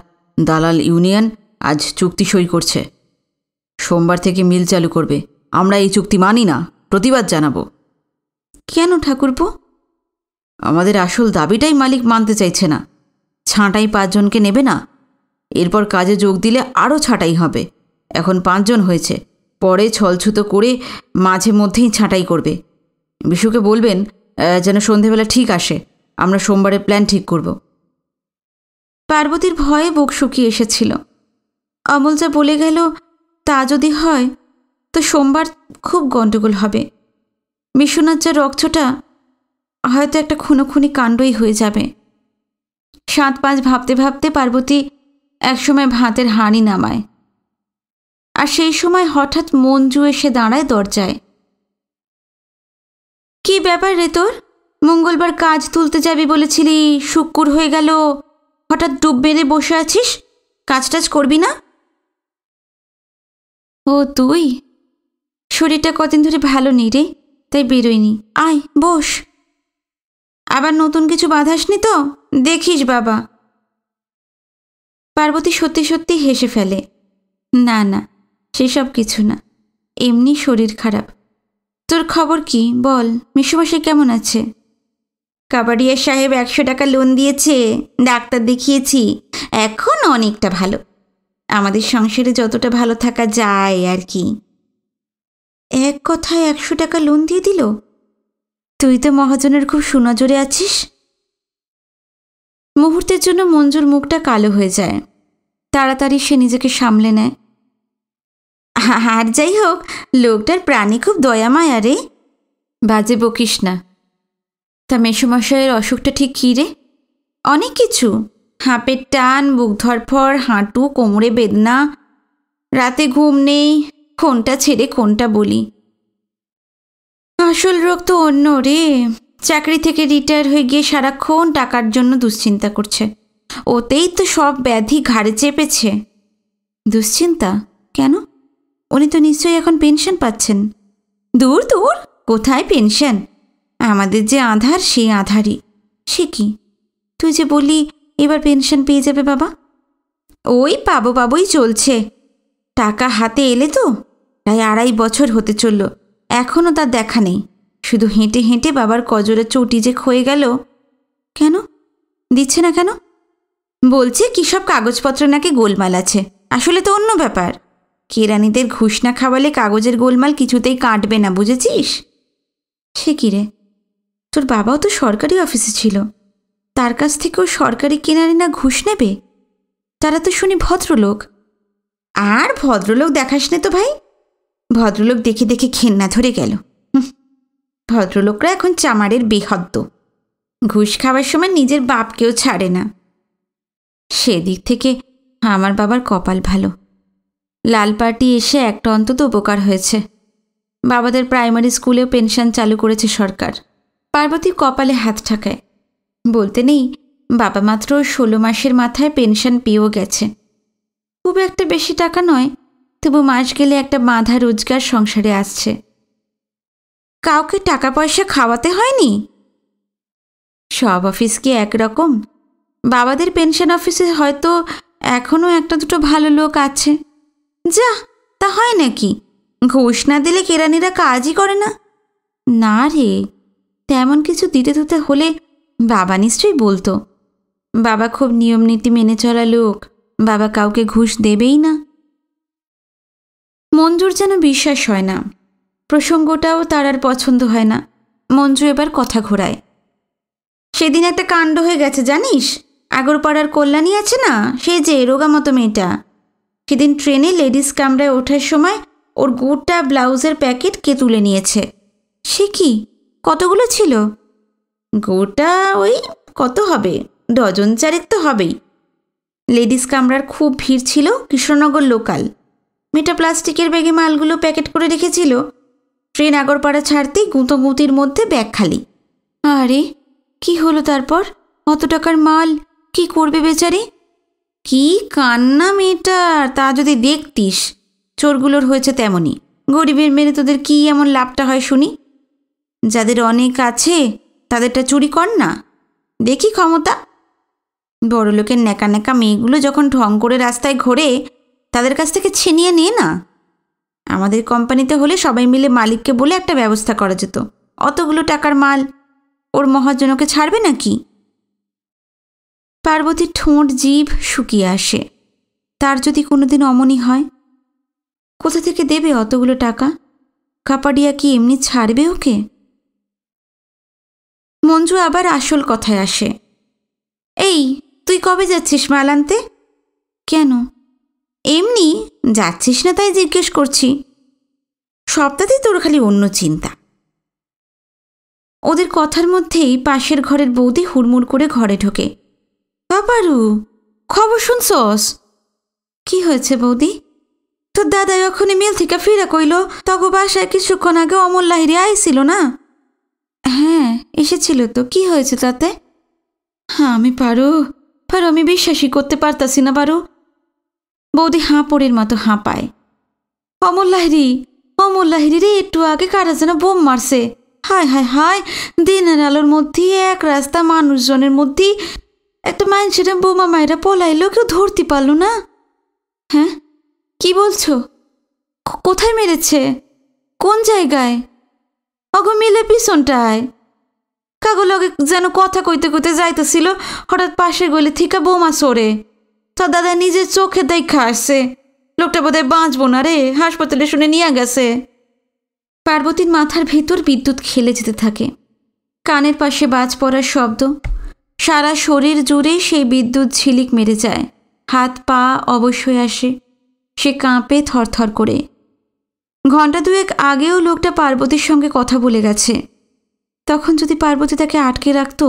দালাল ইউনিয়ন আজ চুক্তি সই করছে সোমবার থেকে মিল চালু করবে আমরা এই চুক্তি মানি না প্রতিবাদ জানাবো কেন ঠাকুরপো আমাদের আসল দাবিটাই মালিক মানতে চাইছে না ছাঁটাই পাঁচজনকে নেবে না এরপর কাজে যোগ দিলে আরও ছাঁটাই হবে এখন পাঁচজন হয়েছে পরে ছলছুতো করে মাঝে মধ্যেই ছাঁটাই করবে বিশুকে বলবেন যেন সন্ধেবেলা ঠিক আসে আমরা সোমবারে প্ল্যান ঠিক করবো পার্বতীর ভয়ে বুক শুকিয়ে এসেছিল অমল যা বলে গেল তা যদি হয় তো সোমবার খুব গণ্ডগোল হবে বিশ্বনাথ যা রক্তটা হয়তো একটা খুনোখুনি কাণ্ডই হয়ে যাবে সাত পাঁচ ভাবতে ভাবতে পার্বতী একসময় ভাতের হাঁড়ি নামায় আর সেই সময় হঠাৎ মঞ্জু এসে দাঁড়ায় দরজায় কি ব্যাপার রে তোর মঙ্গলবার কাজ তুলতে যাবি বলেছিলি শুক্কুর হয়ে গেল হঠাৎ ডুব বেঁধে বসে আছিস কাজ টাজ করবি না ও তুই শরীরটা কদিন ধরে ভালো নেই রে তাই বেরোয়নি আয় বস আবার নতুন কিছু বাঁধাসনি তো দেখিস বাবা পার্বতী সত্যি সত্যি হেসে ফেলে না না সেসব কিছু না এমনি শরীর খারাপ তোর খবর কি বল মিশুমাসে কেমন আছে কাবাডিয়া সাহেব একশো টাকা লোন দিয়েছে ডাক্তার দেখিয়েছি এখন অনেকটা ভালো আমাদের সংসারে যতটা ভালো থাকা যায় আর কি এক কথায় একশো টাকা লোন দিয়ে দিল তুই তো মহাজনের খুব সুনজরে আছিস মুহূর্তের জন্য মঞ্জুর মুখটা কালো হয়ে যায় তাড়াতাড়ি সে নিজেকে সামলে নেয় আর যাই হোক লোকটার প্রাণী খুব দয়ামায় আরে বাজে বকিস না তা মেসোমশাইয়ের অসুখটা ঠিক কী রে অনেক কিছু হাঁপের টান বুক ধরফর হাঁটু কোমরে বেদনা রাতে ঘুম নেই কোনটা ছেড়ে কোনটা বলি আসল রোগ তো অন্য রে চাকরি থেকে রিটায়ার হয়ে গিয়ে সারাক্ষণ টাকার জন্য দুশ্চিন্তা করছে ওতেই তো সব ব্যাধি ঘাড়ে চেপেছে দুশ্চিন্তা কেন উনি তো নিশ্চয়ই এখন পেনশন পাচ্ছেন দূর দূর কোথায় পেনশন আমাদের যে আধার সেই আধারই সে কি তুই যে বললি এবার পেনশন পেয়ে যাবে বাবা ওই পাবো পাবোই চলছে টাকা হাতে এলে তো প্রায় আড়াই বছর হতে চলল এখনও তার দেখা নেই শুধু হেঁটে হেঁটে বাবার কজরে চটি যে ক্ষয়ে গেল কেন দিচ্ছে না কেন বলছে কি সব কাগজপত্র নাকি গোলমাল আছে আসলে তো অন্য ব্যাপার কেরানিদের ঘুষ না খাওয়ালে কাগজের গোলমাল কিছুতেই কাটবে না বুঝেছিস সে কী রে তোর বাবাও তো সরকারি অফিসে ছিল তার কাছ থেকেও সরকারি কেনারে না ঘুষ নেবে তারা তো শুনি ভদ্রলোক আর ভদ্রলোক দেখাস তো ভাই ভদ্রলোক দেখে দেখে ঘেন্না ধরে গেল ভদ্রলোকরা এখন চামারের বেহদ্দ ঘুষ খাওয়ার সময় নিজের বাপকেও ছাড়ে না সেদিক থেকে আমার বাবার কপাল ভালো লাল পার্টি এসে একটা অন্তত উপকার হয়েছে বাবাদের প্রাইমারি স্কুলেও পেনশন চালু করেছে সরকার পার্বতী কপালে হাত ঠাকায় বলতে নেই বাবা মাত্র ষোলো মাসের মাথায় পেনশন পেয়েও গেছে খুব একটা বেশি টাকা নয় তবু মাস গেলে একটা বাঁধা রোজগার সংসারে আসছে কাউকে টাকা পয়সা খাওয়াতে হয়নি সব অফিস কি একরকম বাবাদের পেনশন অফিসে হয়তো এখনও একটা দুটো ভালো লোক আছে যা তা হয় নাকি ঘুষ না দিলে কেরানিরা কাজই করে না না রে তেমন কিছু দিতে দিতে হলে বাবা নিশ্চয়ই বলতো বাবা খুব নিয়ম নীতি মেনে চলা লোক বাবা কাউকে ঘুষ দেবেই না মঞ্জুর যেন বিশ্বাস হয় না প্রসঙ্গটাও তার আর পছন্দ হয় না মঞ্জু এবার কথা ঘোরায় সেদিন একটা কাণ্ড হয়ে গেছে জানিস আগরপাড়ার কল্যাণী আছে না সে যে রোগা মতো মেয়েটা সেদিন ট্রেনে লেডিস কামরায় ওঠার সময় ওর গোটা ব্লাউজের প্যাকেট কে তুলে নিয়েছে সে কি কতগুলো ছিল গোটা ওই কত হবে ডজন চারেক তো হবেই লেডিস কামরার খুব ভিড় ছিল কৃষ্ণনগর লোকাল মেয়েটা প্লাস্টিকের ব্যাগে মালগুলো প্যাকেট করে রেখেছিল ট্রেন আগরপাড়া ছাড়তেই গুঁতোগুঁতির মধ্যে ব্যাগ খালি আরে কি হলো তারপর অত টাকার মাল কি করবে বেচারে কি কান্না মেয়েটার তা যদি দেখতিস চোরগুলোর হয়েছে তেমনই গরিবের মেরে তোদের কি এমন লাভটা হয় শুনি যাদের অনেক আছে তাদেরটা চুরি কর না দেখি ক্ষমতা বড়লোকের ন্যাকা ন্যাকা মেয়েগুলো যখন ঢং করে রাস্তায় ঘোরে তাদের কাছ থেকে ছিনিয়ে নিয়ে না আমাদের কোম্পানিতে হলে সবাই মিলে মালিককে বলে একটা ব্যবস্থা করা যেত অতগুলো টাকার মাল ওর মহাজনকে ছাড়বে নাকি পার্বতীর ঠোঁট জীব শুকিয়ে আসে তার যদি কোনোদিন অমনি হয় কোথা থেকে দেবে অতগুলো টাকা কাপাডিয়া কি এমনি ছাড়বে ওকে মঞ্জু আবার আসল কথায় আসে এই তুই কবে যাচ্ছিস মাল আনতে কেন এমনি যাচ্ছিস না তাই জিজ্ঞেস করছি সপ্তাহে তোর খালি অন্য চিন্তা ওদের কথার মধ্যেই পাশের ঘরের বৌদি হুড়মুড় করে ঘরে ঢোকে বাবারু খবর শুনছস কি হয়েছে বৌদি তোর দাদা যখন মেল থেকে ফিরা কইল তখন বাসায় কিছুক্ষণ আগে অমল লাহিরি আইছিল না হ্যাঁ এসেছিল তো কি হয়েছে তাতে হ্যাঁ আমি পারো পারো আমি বিশ্বাসই করতে পারতাছি না পারো বৌদি হাঁপড়ের মতো হাঁপায় অমর লাহিরি অমর লাহিরি রে একটু আগে কারা যেন বোম মারছে হায় হায় হায় দিনের আলোর মধ্যে এক রাস্তা মানুষজনের মধ্যে একটা মানুষের বোমা মায়েরা পলাইলো কেউ ধরতে পারল না হ্যাঁ কি বলছো কোথায় মেরেছে কোন জায়গায় অগ মিলে পিছনটায় কাগো লগে যেন কথা কইতে কইতে যাইতেছিল হঠাৎ পাশে গলি থিকা বোমা সরে তা দাদা নিজের চোখে দেখা আসছে লোকটা বোধহয় বাঁচবো না রে হাসপাতালে শুনে নিয়ে গেছে পার্বতীর মাথার ভেতর বিদ্যুৎ খেলে যেতে থাকে কানের পাশে বাজ পড়ার শব্দ সারা শরীর জুড়ে সেই বিদ্যুৎ ঝিলিক মেরে যায় হাত পা অবশ্যই আসে সে কাঁপে থরথর করে ঘন্টা দুয়েক আগেও লোকটা পার্বতীর সঙ্গে কথা বলে গেছে তখন যদি পার্বতী তাকে আটকে রাখত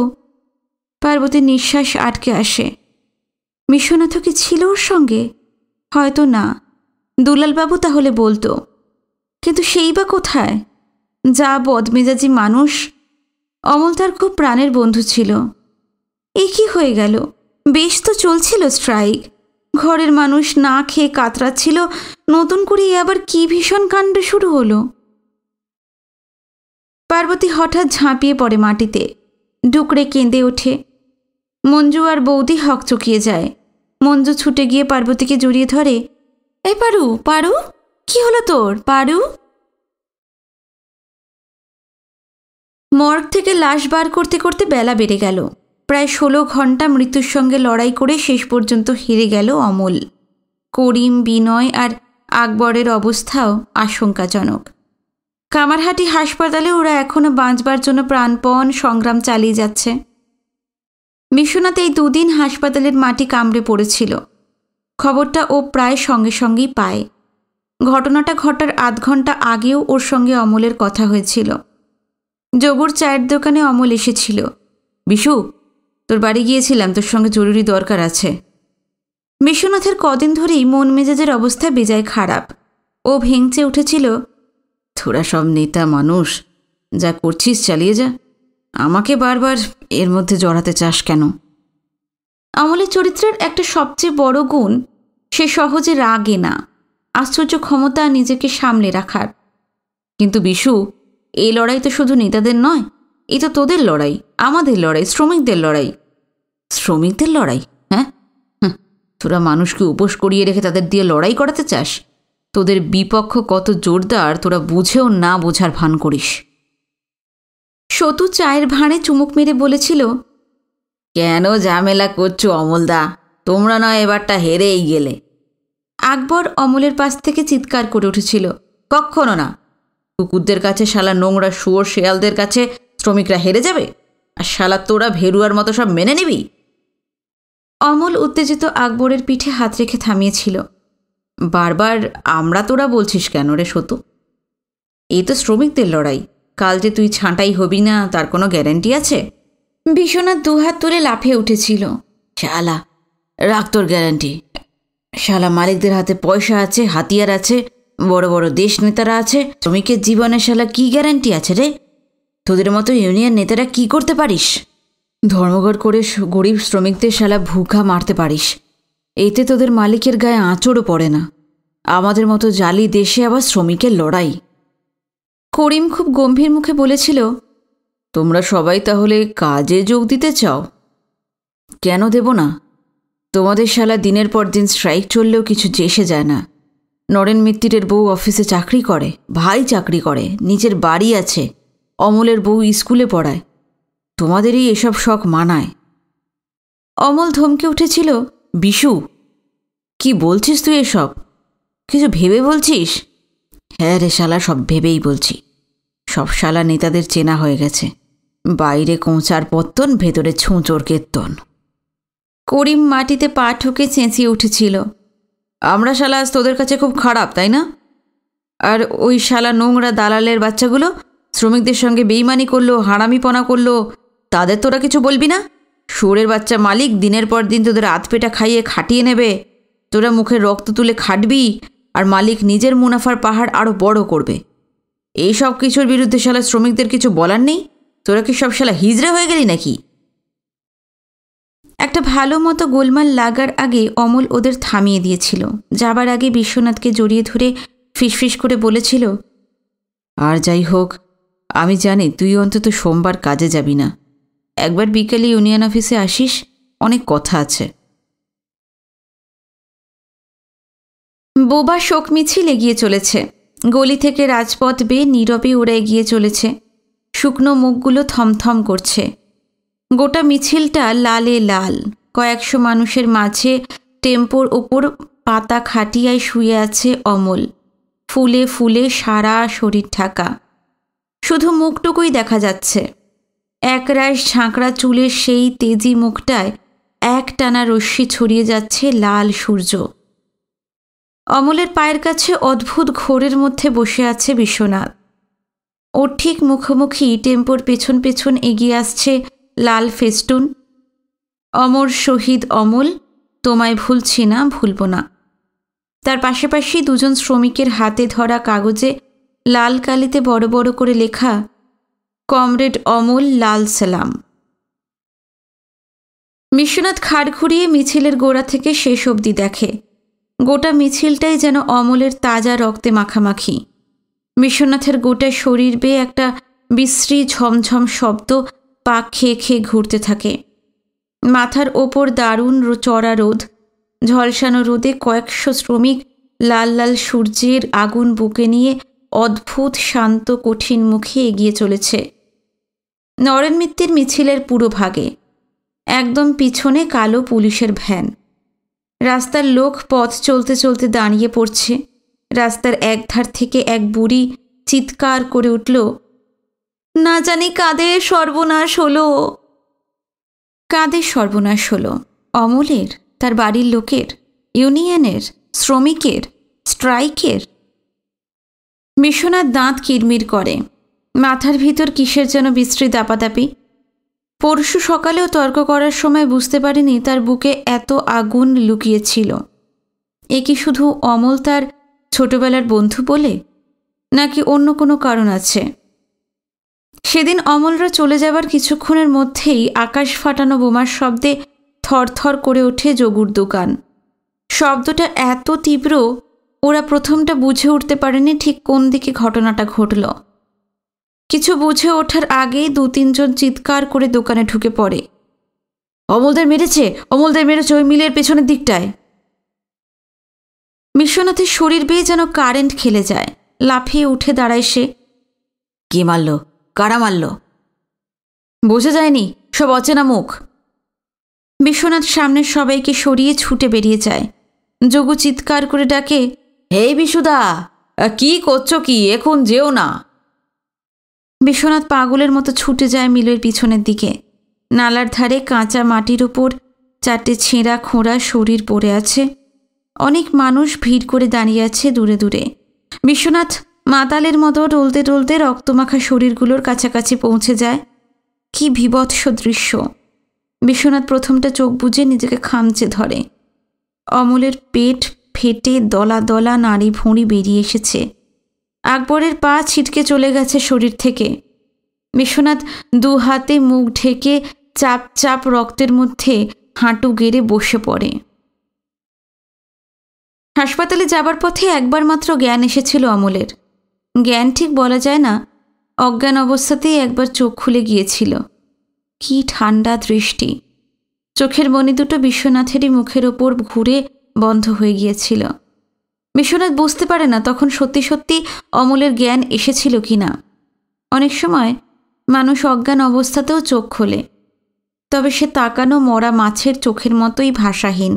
পার্বতীর নিঃশ্বাস আটকে আসে বিশ্বনাথ কি ছিল ওর সঙ্গে হয়তো না দুলালবাবু তাহলে বলতো কিন্তু সেই বা কোথায় যা বদমেজাজি মানুষ অমল তার খুব প্রাণের বন্ধু ছিল এ কি হয়ে গেল বেশ তো চলছিল স্ট্রাইক ঘরের মানুষ না খেয়ে কাতরাচ্ছিল নতুন করে আবার কি ভীষণ কাণ্ড শুরু হলো পার্বতী হঠাৎ ঝাঁপিয়ে পড়ে মাটিতে ডুকরে কেঁদে ওঠে মঞ্জু আর বৌদি হক চকিয়ে যায় মঞ্জু ছুটে গিয়ে পার্বতীকে জড়িয়ে ধরে এ পারু পারু কি হলো তোর পারু মর্গ থেকে লাশ বার করতে করতে বেলা বেড়ে গেল প্রায় ষোলো ঘন্টা মৃত্যুর সঙ্গে লড়াই করে শেষ পর্যন্ত হেরে গেল অমল করিম বিনয় আর আকবরের অবস্থাও আশঙ্কাজনক কামারহাটি হাসপাতালে ওরা এখনও বাঁচবার জন্য প্রাণপণ সংগ্রাম চালিয়ে যাচ্ছে বিশ্বনাথ এই দুদিন হাসপাতালের মাটি কামড়ে পড়েছিল খবরটা ও প্রায় সঙ্গে সঙ্গেই পায় ঘটনাটা ঘটার আধ ঘন্টা আগেও ওর সঙ্গে অমলের কথা হয়েছিল জবর চায়ের দোকানে অমল এসেছিল বিশু তোর বাড়ি গিয়েছিলাম তোর সঙ্গে জরুরি দরকার আছে বিশ্বনাথের কদিন ধরেই মন মেজাজের অবস্থা বেজায় খারাপ ও ভেঙচে উঠেছিল তোরা সব নেতা মানুষ যা করছিস চালিয়ে যা আমাকে বারবার এর মধ্যে জড়াতে চাস কেন আমলের চরিত্রের একটা সবচেয়ে বড় গুণ সে সহজে রাগে না আশ্চর্য ক্ষমতা নিজেকে সামলে রাখার কিন্তু বিশু এই লড়াই তো শুধু নেতাদের নয় এই তো তোদের লড়াই আমাদের লড়াই শ্রমিকদের লড়াই শ্রমিকদের লড়াই হ্যাঁ তোরা মানুষকে উপোস করিয়ে রেখে তাদের দিয়ে লড়াই করাতে চাস তোদের বিপক্ষ কত জোরদার তোরা বুঝেও না বোঝার ভান করিস সতু চায়ের ভাঁড়ে চুমুক মেরে বলেছিল কেন ঝামেলা করছো অমলদা তোমরা নয় এবারটা হেরেই গেলে আকবর অমলের পাশ থেকে চিৎকার করে উঠেছিল কক্ষণও না কুকুরদের কাছে শালা নোংরা শুয়োর শেয়ালদের কাছে শ্রমিকরা হেরে যাবে আর শালা তোরা ভেরুয়ার মতো সব মেনে নিবি অমল উত্তেজিত আকবরের পিঠে হাত রেখে থামিয়েছিল বারবার আমরা তোরা বলছিস কেন রে সতু এই তো শ্রমিকদের লড়াই কাল যে তুই ছাঁটাই হবি না তার কোনো গ্যারেন্টি আছে বিশ্বনাথ দুহাত তুলে লাফিয়ে উঠেছিল শালা রাখ তোর গ্যারান্টি শালা মালিকদের হাতে পয়সা আছে হাতিয়ার আছে বড় বড় দেশ নেতারা আছে শ্রমিকের জীবনে শালা কি গ্যারান্টি আছে রে তোদের মতো ইউনিয়ন নেতারা কি করতে পারিস ধর্মঘট করে গরিব শ্রমিকদের শালা ভুখা মারতে পারিস এতে তোদের মালিকের গায়ে আঁচড়ও পড়ে না আমাদের মতো জালি দেশে আবার শ্রমিকের লড়াই করিম খুব গম্ভীর মুখে বলেছিল তোমরা সবাই তাহলে কাজে যোগ দিতে চাও কেন দেব না তোমাদের শালা দিনের পর দিন স্ট্রাইক চললেও কিছু চেষে যায় না নরেন মিত্তিরের বউ অফিসে চাকরি করে ভাই চাকরি করে নিজের বাড়ি আছে অমলের বউ স্কুলে পড়ায় তোমাদেরই এসব শখ মানায় অমল ধমকে উঠেছিল বিশু কি বলছিস তুই এসব কিছু ভেবে বলছিস হ্যাঁ রে শালা সব ভেবেই বলছি সব শালা নেতাদের চেনা হয়ে গেছে বাইরে কোঁচার পত্তন ভেতরে ছুঁচোর কেত্তন করিম মাটিতে পা ঠুকে চেঁচিয়ে উঠেছিল আমরা শালা আজ তোদের কাছে খুব খারাপ তাই না আর ওই শালা নোংরা দালালের বাচ্চাগুলো শ্রমিকদের সঙ্গে বেইমানি করলো হারামিপনা করলো তাদের তোরা কিছু বলবি না সুরের বাচ্চা মালিক দিনের পর দিন তোদের আতপেটা খাইয়ে খাটিয়ে নেবে তোরা মুখে রক্ত তুলে খাটবি আর মালিক নিজের মুনাফার পাহাড় আরও বড় করবে এই সব কিছুর বিরুদ্ধে শালা শ্রমিকদের কিছু বলার নেই তোরা কি সব শালা হিজড়া হয়ে গেলি নাকি একটা ভালো মতো গোলমাল লাগার আগে অমল ওদের থামিয়ে দিয়েছিল যাবার আগে বিশ্বনাথকে জড়িয়ে ধরে ফিসফিস করে বলেছিল আর যাই হোক আমি জানি তুই অন্তত সোমবার কাজে যাবি না একবার বিকেলে ইউনিয়ন অফিসে আসিস অনেক কথা আছে বোবা শোক মিছিল এগিয়ে চলেছে গলি থেকে রাজপথ বেয়ে নীরবে উড়ে এগিয়ে চলেছে শুকনো মুখগুলো থমথম করছে গোটা মিছিলটা লালে লাল কয়েকশো মানুষের মাঝে টেম্পোর ওপর পাতা খাটিয়ায় শুয়ে আছে অমল ফুলে ফুলে সারা শরীর ঢাকা শুধু মুখটুকুই দেখা যাচ্ছে একরাশ ঝাঁকড়া চুলের সেই তেজি মুখটায় এক টানা রশ্মি ছড়িয়ে যাচ্ছে লাল সূর্য অমলের পায়ের কাছে অদ্ভুত ঘোরের মধ্যে বসে আছে বিশ্বনাথ ওর ঠিক মুখোমুখি টেম্পোর পেছন পেছন এগিয়ে আসছে লাল ফেস্টুন অমর শহীদ অমল তোমায় ভুলছি না ভুলব না তার পাশাপাশি দুজন শ্রমিকের হাতে ধরা কাগজে লাল কালিতে বড় বড় করে লেখা কমরেড অমল লাল সালাম বিশ্বনাথ খাড় ঘুরিয়ে মিছিলের গোড়া থেকে শেষ অবধি দেখে গোটা মিছিলটাই যেন অমলের তাজা রক্তে মাখামাখি বিশ্বনাথের গোটা শরীর বেয়ে একটা বিশ্রী ঝমঝম শব্দ পাক খেয়ে খেয়ে ঘুরতে থাকে মাথার ওপর দারুণ চড়া রোদ ঝলসানো রোদে কয়েকশো শ্রমিক লাল লাল সূর্যের আগুন বুকে নিয়ে অদ্ভুত শান্ত কঠিন মুখে এগিয়ে চলেছে নরেন মিত্তির মিছিলের পুরো ভাগে একদম পিছনে কালো পুলিশের ভ্যান রাস্তার লোক পথ চলতে চলতে দাঁড়িয়ে পড়ছে রাস্তার একধার থেকে এক বুড়ি চিৎকার করে উঠল না জানি কাঁদে সর্বনাশ হলো কাঁদে সর্বনাশ হলো অমলের তার বাড়ির লোকের ইউনিয়নের শ্রমিকের স্ট্রাইকের মিশনার দাঁত কিরমির করে মাথার ভিতর কিসের যেন বিশ্রী দাপাদাপি পরশু সকালেও তর্ক করার সময় বুঝতে পারিনি তার বুকে এত আগুন লুকিয়েছিল এ কি শুধু অমল তার ছোটবেলার বন্ধু বলে নাকি অন্য কোনো কারণ আছে সেদিন অমলরা চলে যাবার কিছুক্ষণের মধ্যেই আকাশ ফাটানো বোমার শব্দে থরথর করে ওঠে যোগুর দোকান শব্দটা এত তীব্র ওরা প্রথমটা বুঝে উঠতে পারেনি ঠিক কোন দিকে ঘটনাটা ঘটল কিছু বুঝে ওঠার আগেই দু তিনজন চিৎকার করে দোকানে ঢুকে পড়ে অমলদের মেরেছে অমলদের মেরেছে ওই মিলের পেছনের দিকটায় বিশ্বনাথের শরীর বেয়ে যেন কারেন্ট খেলে যায় লাফিয়ে উঠে দাঁড়ায় সে কে মারল কারা মারল বোঝা যায়নি সব অচেনা মুখ বিশ্বনাথ সামনের সবাইকে সরিয়ে ছুটে বেরিয়ে যায় যোগু চিৎকার করে ডাকে হেই বিশুদা কি করছো কি এখন যেও না বিশ্বনাথ পাগলের মতো ছুটে যায় মিলের পিছনের দিকে নালার ধারে কাঁচা মাটির উপর চারটে ছেঁড়া খোঁড়া শরীর পড়ে আছে অনেক মানুষ ভিড় করে দাঁড়িয়ে আছে দূরে দূরে বিশ্বনাথ মাতালের মতো টলতে টলতে রক্তমাখা শরীরগুলোর কাছাকাছি পৌঁছে যায় কি বিভৎস দৃশ্য বিশ্বনাথ প্রথমটা চোখ বুঝে নিজেকে খামচে ধরে অমলের পেট ফেটে দলা দলা নাড়ি ভুঁড়ি বেরিয়ে এসেছে আকবরের পা ছিটকে চলে গেছে শরীর থেকে বিশ্বনাথ দু হাতে মুখ ঢেকে চাপ চাপ রক্তের মধ্যে হাঁটু গেড়ে বসে পড়ে হাসপাতালে যাবার পথে একবার মাত্র জ্ঞান এসেছিল অমলের জ্ঞান ঠিক বলা যায় না অজ্ঞান অবস্থাতেই একবার চোখ খুলে গিয়েছিল কি ঠান্ডা দৃষ্টি চোখের মণি দুটো বিশ্বনাথেরই মুখের ওপর ঘুরে বন্ধ হয়ে গিয়েছিল বিশ্বনাথ বুঝতে পারে না তখন সত্যি সত্যি অমলের জ্ঞান এসেছিল কি না অনেক সময় মানুষ অজ্ঞান অবস্থাতেও চোখ খোলে তবে সে তাকানো মরা মাছের চোখের মতোই ভাষাহীন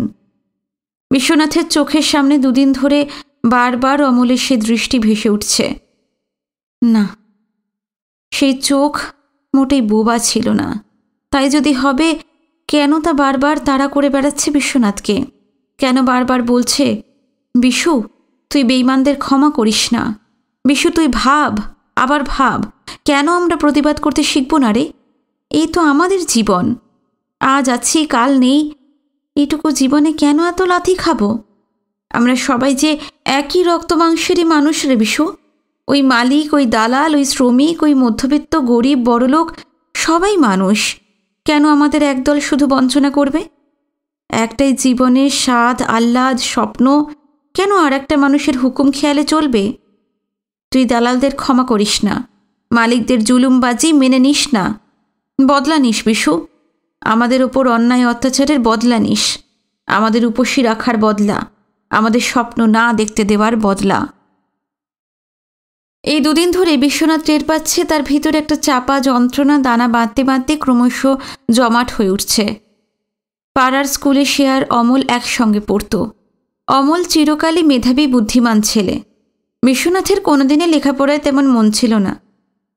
বিশ্বনাথের চোখের সামনে দুদিন ধরে বারবার অমলের সে দৃষ্টি ভেসে উঠছে না সেই চোখ মোটেই বোবা ছিল না তাই যদি হবে কেন তা বারবার তাড়া করে বেড়াচ্ছে বিশ্বনাথকে কেন বারবার বলছে বিশু তুই বেইমানদের ক্ষমা করিস না বিশু তুই ভাব আবার ভাব কেন আমরা প্রতিবাদ করতে শিখব না রে এই তো আমাদের জীবন আজ আছি কাল নেই এটুকু জীবনে কেন এত লাথি খাবো আমরা সবাই যে একই রক্ত মাংসেরই মানুষ রে বিশু ওই মালিক ওই দালাল ওই শ্রমিক ওই মধ্যবিত্ত গরিব বড়লোক সবাই মানুষ কেন আমাদের একদল শুধু বঞ্চনা করবে একটাই জীবনের স্বাদ আহ্লাদ স্বপ্ন কেন আর একটা মানুষের হুকুম খেয়ালে চলবে তুই দালালদের ক্ষমা করিস না মালিকদের জুলুমবাজি মেনে নিস না বদলা নিস বিশু আমাদের ওপর অন্যায় অত্যাচারের বদলা নিস আমাদের উপসী রাখার বদলা আমাদের স্বপ্ন না দেখতে দেওয়ার বদলা এই দুদিন ধরে বিশ্বনাথ টের পাচ্ছে তার ভিতরে একটা চাপা যন্ত্রণা দানা বাঁধতে বাঁধতে ক্রমশ জমাট হয়ে উঠছে পাড়ার স্কুলে সে আর অমল একসঙ্গে পড়ত অমল চিরকালই মেধাবী বুদ্ধিমান ছেলে বিশ্বনাথের কোনোদিনে লেখাপড়ায় তেমন মন ছিল না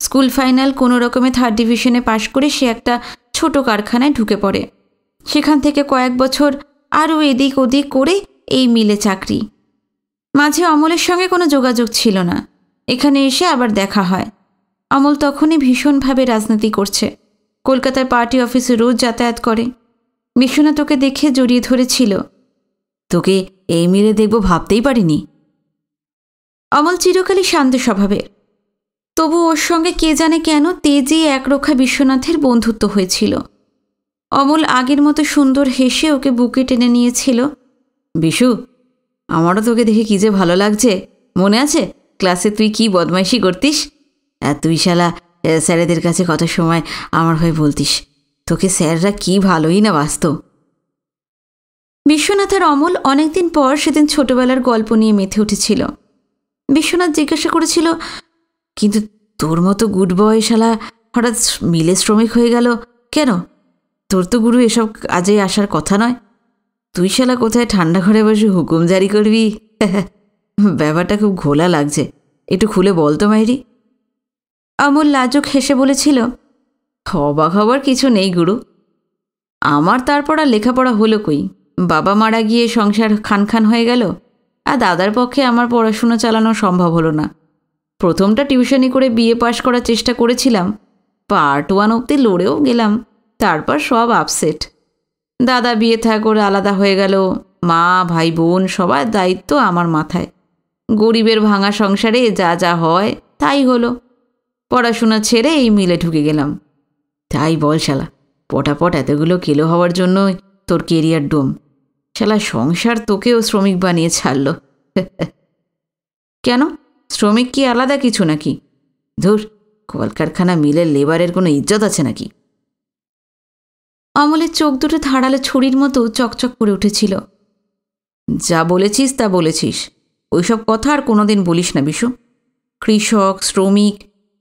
স্কুল ফাইনাল কোনো রকমে থার্ড ডিভিশনে পাশ করে সে একটা ছোট কারখানায় ঢুকে পড়ে সেখান থেকে কয়েক বছর আরও এদিক ওদিক করে এই মিলে চাকরি মাঝে অমলের সঙ্গে কোনো যোগাযোগ ছিল না এখানে এসে আবার দেখা হয় অমল তখনই ভীষণভাবে রাজনীতি করছে কলকাতার পার্টি অফিসে রোজ যাতায়াত করে বিশ্বনাথ তোকে দেখে জড়িয়ে ধরেছিল তোকে এই মেরে দেখব ভাবতেই পারিনি অমল চিরকালই শান্ত স্বভাবের তবু ওর সঙ্গে কে জানে কেন তেজে একরক্ষা বিশ্বনাথের বন্ধুত্ব হয়েছিল অমল আগের মতো সুন্দর হেসে ওকে বুকে টেনে নিয়েছিল বিশু আমারও তোকে দেখে কী যে ভালো লাগছে মনে আছে ক্লাসে তুই কি বদমাইশি করতিস আর তুই শালা স্যারেদের কাছে কত সময় আমার হয়ে বলতিস তোকে স্যাররা কি ভালোই না বাস্ত বিশ্বনাথের অমল অনেকদিন পর সেদিন ছোটবেলার গল্প নিয়ে মেতে উঠেছিল বিশ্বনাথ জিজ্ঞাসা করেছিল কিন্তু তোর মতো গুড বয়সালা হঠাৎ মিলে শ্রমিক হয়ে গেল কেন তোর তো গুরু এসব কাজে আসার কথা নয় তুই শালা কোথায় ঠান্ডা ঘরে বসে হুকুম জারি করবি ব্যাপারটা খুব ঘোলা লাগছে একটু খুলে বলতো মাইরি অমল লাজক হেসে বলেছিল অবাক হবার কিছু নেই গুরু আমার তারপর আর লেখাপড়া হলো কই বাবা মারা গিয়ে সংসার খান খান হয়ে গেল আর দাদার পক্ষে আমার পড়াশুনো চালানো সম্ভব হলো না প্রথমটা টিউশনি করে বিএ পাশ করার চেষ্টা করেছিলাম পার্ট ওয়ান অব্দি লড়েও গেলাম তারপর সব আপসেট দাদা বিয়ে থা আলাদা হয়ে গেল মা ভাই বোন সবার দায়িত্ব আমার মাথায় গরিবের ভাঙা সংসারে যা যা হয় তাই হলো পড়াশোনা ছেড়ে এই মিলে ঢুকে গেলাম তাই বল শালা পটাপট এতগুলো কেলো হওয়ার জন্য তোর কেরিয়ার ডোম শালা সংসার তোকেও শ্রমিক বানিয়ে ছাড়ল কেন শ্রমিক কি আলাদা কিছু নাকি ধুর কলকারখানা মিলের লেবারের কোনো ইজ্জত আছে নাকি অমলের চোখ দুটো ধারালে ছুরির মতো চকচক করে উঠেছিল যা বলেছিস তা বলেছিস ওইসব কথা আর কোনোদিন বলিস না বিশু কৃষক শ্রমিক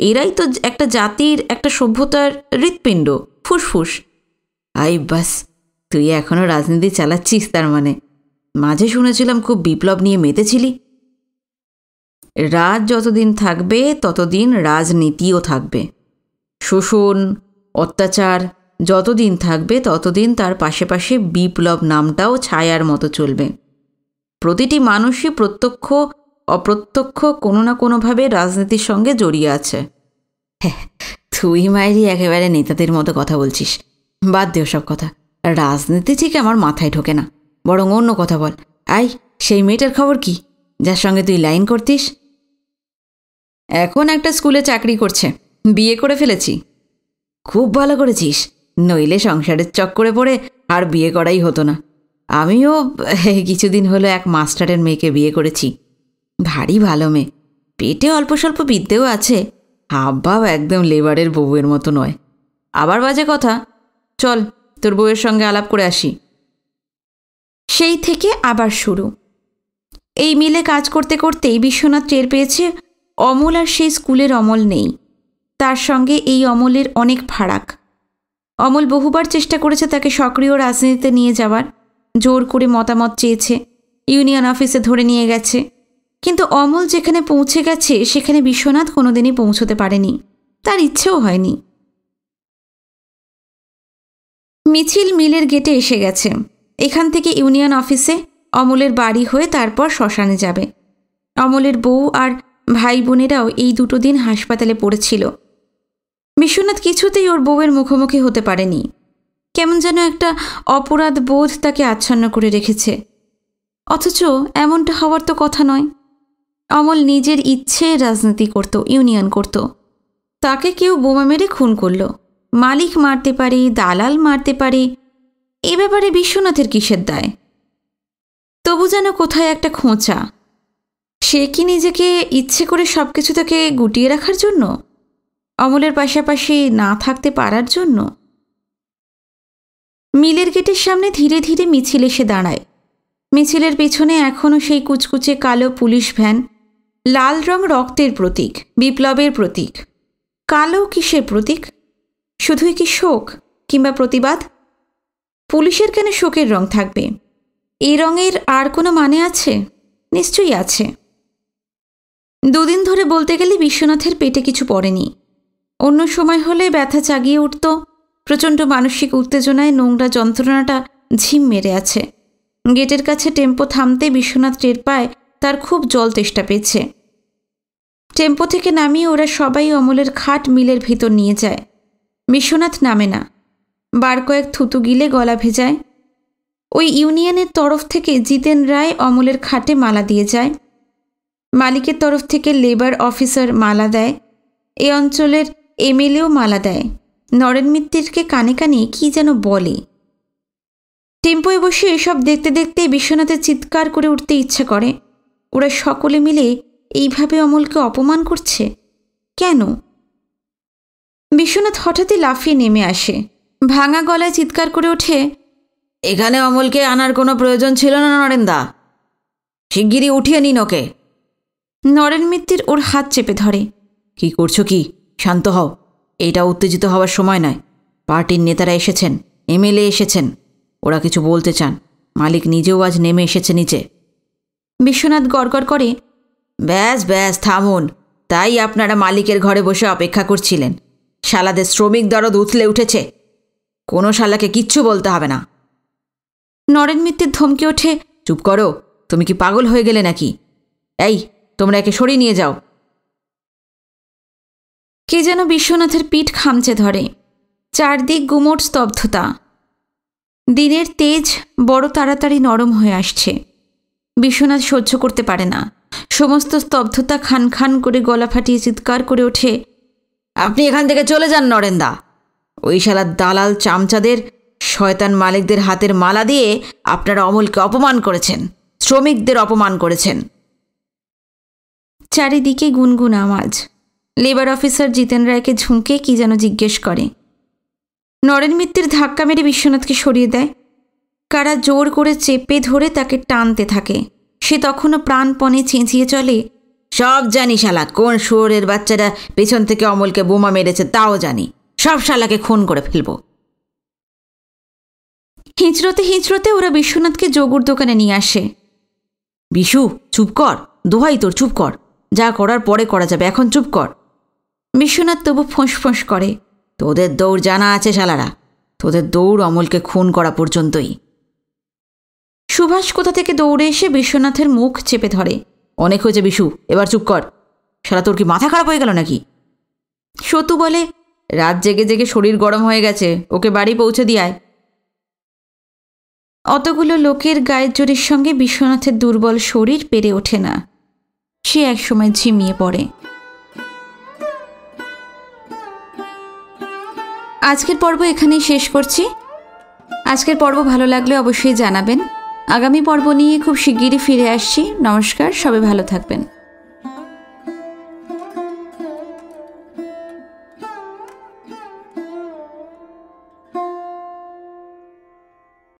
এরাই তো একটা জাতির একটা সভ্যতার হৃৎপিণ্ড ফুসফুস আই বাস তুই এখনও রাজনীতি চালাচ্ছিস তার মানে মাঝে শুনেছিলাম খুব বিপ্লব নিয়ে মেতেছিলি রাজ যতদিন থাকবে ততদিন রাজনীতিও থাকবে শোষণ অত্যাচার যতদিন থাকবে ততদিন তার পাশে পাশে বিপ্লব নামটাও ছায়ার মতো চলবে প্রতিটি মানুষই প্রত্যক্ষ অপ্রত্যক্ষ কোনো না কোনোভাবে রাজনীতির সঙ্গে জড়িয়ে আছে হ্যাঁ তুই মায়েরই একেবারে নেতাদের মতো কথা বলছিস বাদ দিও সব কথা রাজনীতি ঠিক আমার মাথায় ঢোকে না বরং অন্য কথা বল আই সেই মেয়েটার খবর কি যার সঙ্গে তুই লাইন করতিস এখন একটা স্কুলে চাকরি করছে বিয়ে করে ফেলেছি খুব ভালো করেছিস নইলে সংসারের চক্করে পড়ে আর বিয়ে করাই হতো না আমিও কিছুদিন হলো এক মাস্টারের মেয়েকে বিয়ে করেছি ভারী ভালো মেয়ে পেটে অল্প স্বল্প বিদ্যেও আছে হাব্বাও একদম লেবারের বউয়ের মতো নয় আবার বাজে কথা চল তোর বউয়ের সঙ্গে আলাপ করে আসি সেই থেকে আবার শুরু এই মিলে কাজ করতে করতেই বিশ্বনাথ টের পেয়েছে অমল আর সেই স্কুলের অমল নেই তার সঙ্গে এই অমলের অনেক ফারাক অমল বহুবার চেষ্টা করেছে তাকে সক্রিয় রাজনীতিতে নিয়ে যাওয়ার জোর করে মতামত চেয়েছে ইউনিয়ন অফিসে ধরে নিয়ে গেছে কিন্তু অমল যেখানে পৌঁছে গেছে সেখানে বিশ্বনাথ কোনোদিনই পৌঁছতে পারেনি তার ইচ্ছেও হয়নি মিছিল মিলের গেটে এসে গেছে এখান থেকে ইউনিয়ন অফিসে অমলের বাড়ি হয়ে তারপর শ্মশানে যাবে অমলের বউ আর ভাই বোনেরাও এই দুটো দিন হাসপাতালে পড়েছিল বিশ্বনাথ কিছুতেই ওর বউয়ের মুখোমুখি হতে পারেনি কেমন যেন একটা অপরাধ বোধ তাকে আচ্ছন্ন করে রেখেছে অথচ এমনটা হওয়ার তো কথা নয় অমল নিজের ইচ্ছে রাজনীতি করত ইউনিয়ন করত তাকে কেউ বোমা মেরে খুন করল মালিক মারতে পারে দালাল মারতে পারে এ ব্যাপারে বিশ্বনাথের কিসের দায় তবু যেন কোথায় একটা খোঁচা সে কি নিজেকে ইচ্ছে করে সব কিছু তাকে গুটিয়ে রাখার জন্য অমলের পাশাপাশি না থাকতে পারার জন্য মিলের গেটের সামনে ধীরে ধীরে মিছিল এসে দাঁড়ায় মিছিলের পেছনে এখনও সেই কুচকুচে কালো পুলিশ ভ্যান লাল রং রক্তের প্রতীক বিপ্লবের প্রতীক কালো কিসের প্রতীক শুধুই কি শোক কিংবা প্রতিবাদ পুলিশের কেন শোকের রং থাকবে এই রঙের আর কোনো মানে আছে নিশ্চয়ই আছে দুদিন ধরে বলতে গেলে বিশ্বনাথের পেটে কিছু পড়েনি অন্য সময় হলে ব্যথা চাগিয়ে উঠত প্রচণ্ড মানসিক উত্তেজনায় নোংরা যন্ত্রণাটা ঝিম মেরে আছে গেটের কাছে টেম্পো থামতে বিশ্বনাথ টের পায় তার খুব জল তেষ্টা পেয়েছে টেম্পো থেকে নামিয়ে ওরা সবাই অমলের খাট মিলের ভিতর নিয়ে যায় বিশ্বনাথ নামে না বার কয়েক থুতু গিলে গলা ভেজায় ওই ইউনিয়নের তরফ থেকে জিতেন রায় অমলের খাটে মালা দিয়ে যায় মালিকের তরফ থেকে লেবার অফিসার মালা দেয় এ অঞ্চলের এমএলএও মালা দেয় নরেন মিত্তিরকে কানে কানে কি যেন বলে টেম্পোয় বসে এসব দেখতে দেখতে বিশ্বনাথের চিৎকার করে উঠতে ইচ্ছা করে ওরা সকলে মিলে এইভাবে অমলকে অপমান করছে কেন বিশ্বনাথ হঠাৎই লাফিয়ে নেমে আসে ভাঙা গলায় চিৎকার করে ওঠে এখানে অমলকে আনার কোনো প্রয়োজন ছিল না নরেন্দা শিগগিরি উঠিয়ে নিন ওকে নরেন মিত্তির ওর হাত চেপে ধরে কি করছো কি শান্ত হও এটা উত্তেজিত হওয়ার সময় নয় পার্টির নেতারা এসেছেন এমএলএ এসেছেন ওরা কিছু বলতে চান মালিক নিজেও আজ নেমে এসেছে নিচে বিশ্বনাথ গড়গড় করে ব্যাস ব্যাস থামুন তাই আপনারা মালিকের ঘরে বসে অপেক্ষা করছিলেন শালাদের শ্রমিক দরদ উথলে উঠেছে কোনো শালাকে কিচ্ছু বলতে হবে না নরেন মিত্তির ধমকে ওঠে চুপ করো তুমি কি পাগল হয়ে গেলে নাকি এই তোমরা একে সরিয়ে নিয়ে যাও কে যেন বিশ্বনাথের পিঠ খামচে ধরে চারদিক গুমোট স্তব্ধতা দিনের তেজ বড় তাড়াতাড়ি নরম হয়ে আসছে বিশ্বনাথ সহ্য করতে পারে না সমস্ত স্তব্ধতা খান খান করে গলা ফাটিয়ে চিৎকার করে ওঠে আপনি এখান থেকে চলে যান নরেন্দা ওই শালার দালাল চামচাদের শয়তান মালিকদের হাতের মালা দিয়ে আপনারা অমলকে অপমান করেছেন শ্রমিকদের অপমান করেছেন চারিদিকে গুনগুন আওয়াজ লেবার অফিসার জিতেন রায়কে ঝুঁকে কি যেন জিজ্ঞেস করে নরেন মিত্রের ধাক্কা মেরে বিশ্বনাথকে সরিয়ে দেয় কারা জোর করে চেপে ধরে তাকে টানতে থাকে সে তখনও প্রাণপণে ছেঁচিয়ে চলে সব জানি শালা কোন শুয়োরের বাচ্চারা পেছন থেকে অমলকে বোমা মেরেছে তাও জানি সব শালাকে খুন করে ফেলব হিঁচড়োতে হিঁচড়োতে ওরা বিশ্বনাথকে যোগুর দোকানে নিয়ে আসে বিশু চুপ কর দোহাই তোর চুপ কর যা করার পরে করা যাবে এখন চুপ কর বিশ্বনাথ তবু ফোঁস ফোঁস করে তোদের দৌড় জানা আছে শালারা তোদের দৌড় অমলকে খুন করা পর্যন্তই সুভাষ কোথা থেকে দৌড়ে এসে বিশ্বনাথের মুখ চেপে ধরে অনেক হয়েছে বিশু এবার চুপ কর সারা তোর কি মাথা খারাপ হয়ে গেল নাকি সতু বলে রাত জেগে জেগে শরীর গরম হয়ে গেছে ওকে বাড়ি পৌঁছে দিয়ায় অতগুলো লোকের গায়ের জোরের সঙ্গে বিশ্বনাথের দুর্বল শরীর পেরে ওঠে না সে একসময় ঝিমিয়ে পড়ে আজকের পর্ব এখানেই শেষ করছি আজকের পর্ব ভালো লাগলে অবশ্যই জানাবেন আগামী পর্ব নিয়ে খুব শিগগিরই ফিরে আসছি নমস্কার সবাই ভালো থাকবেন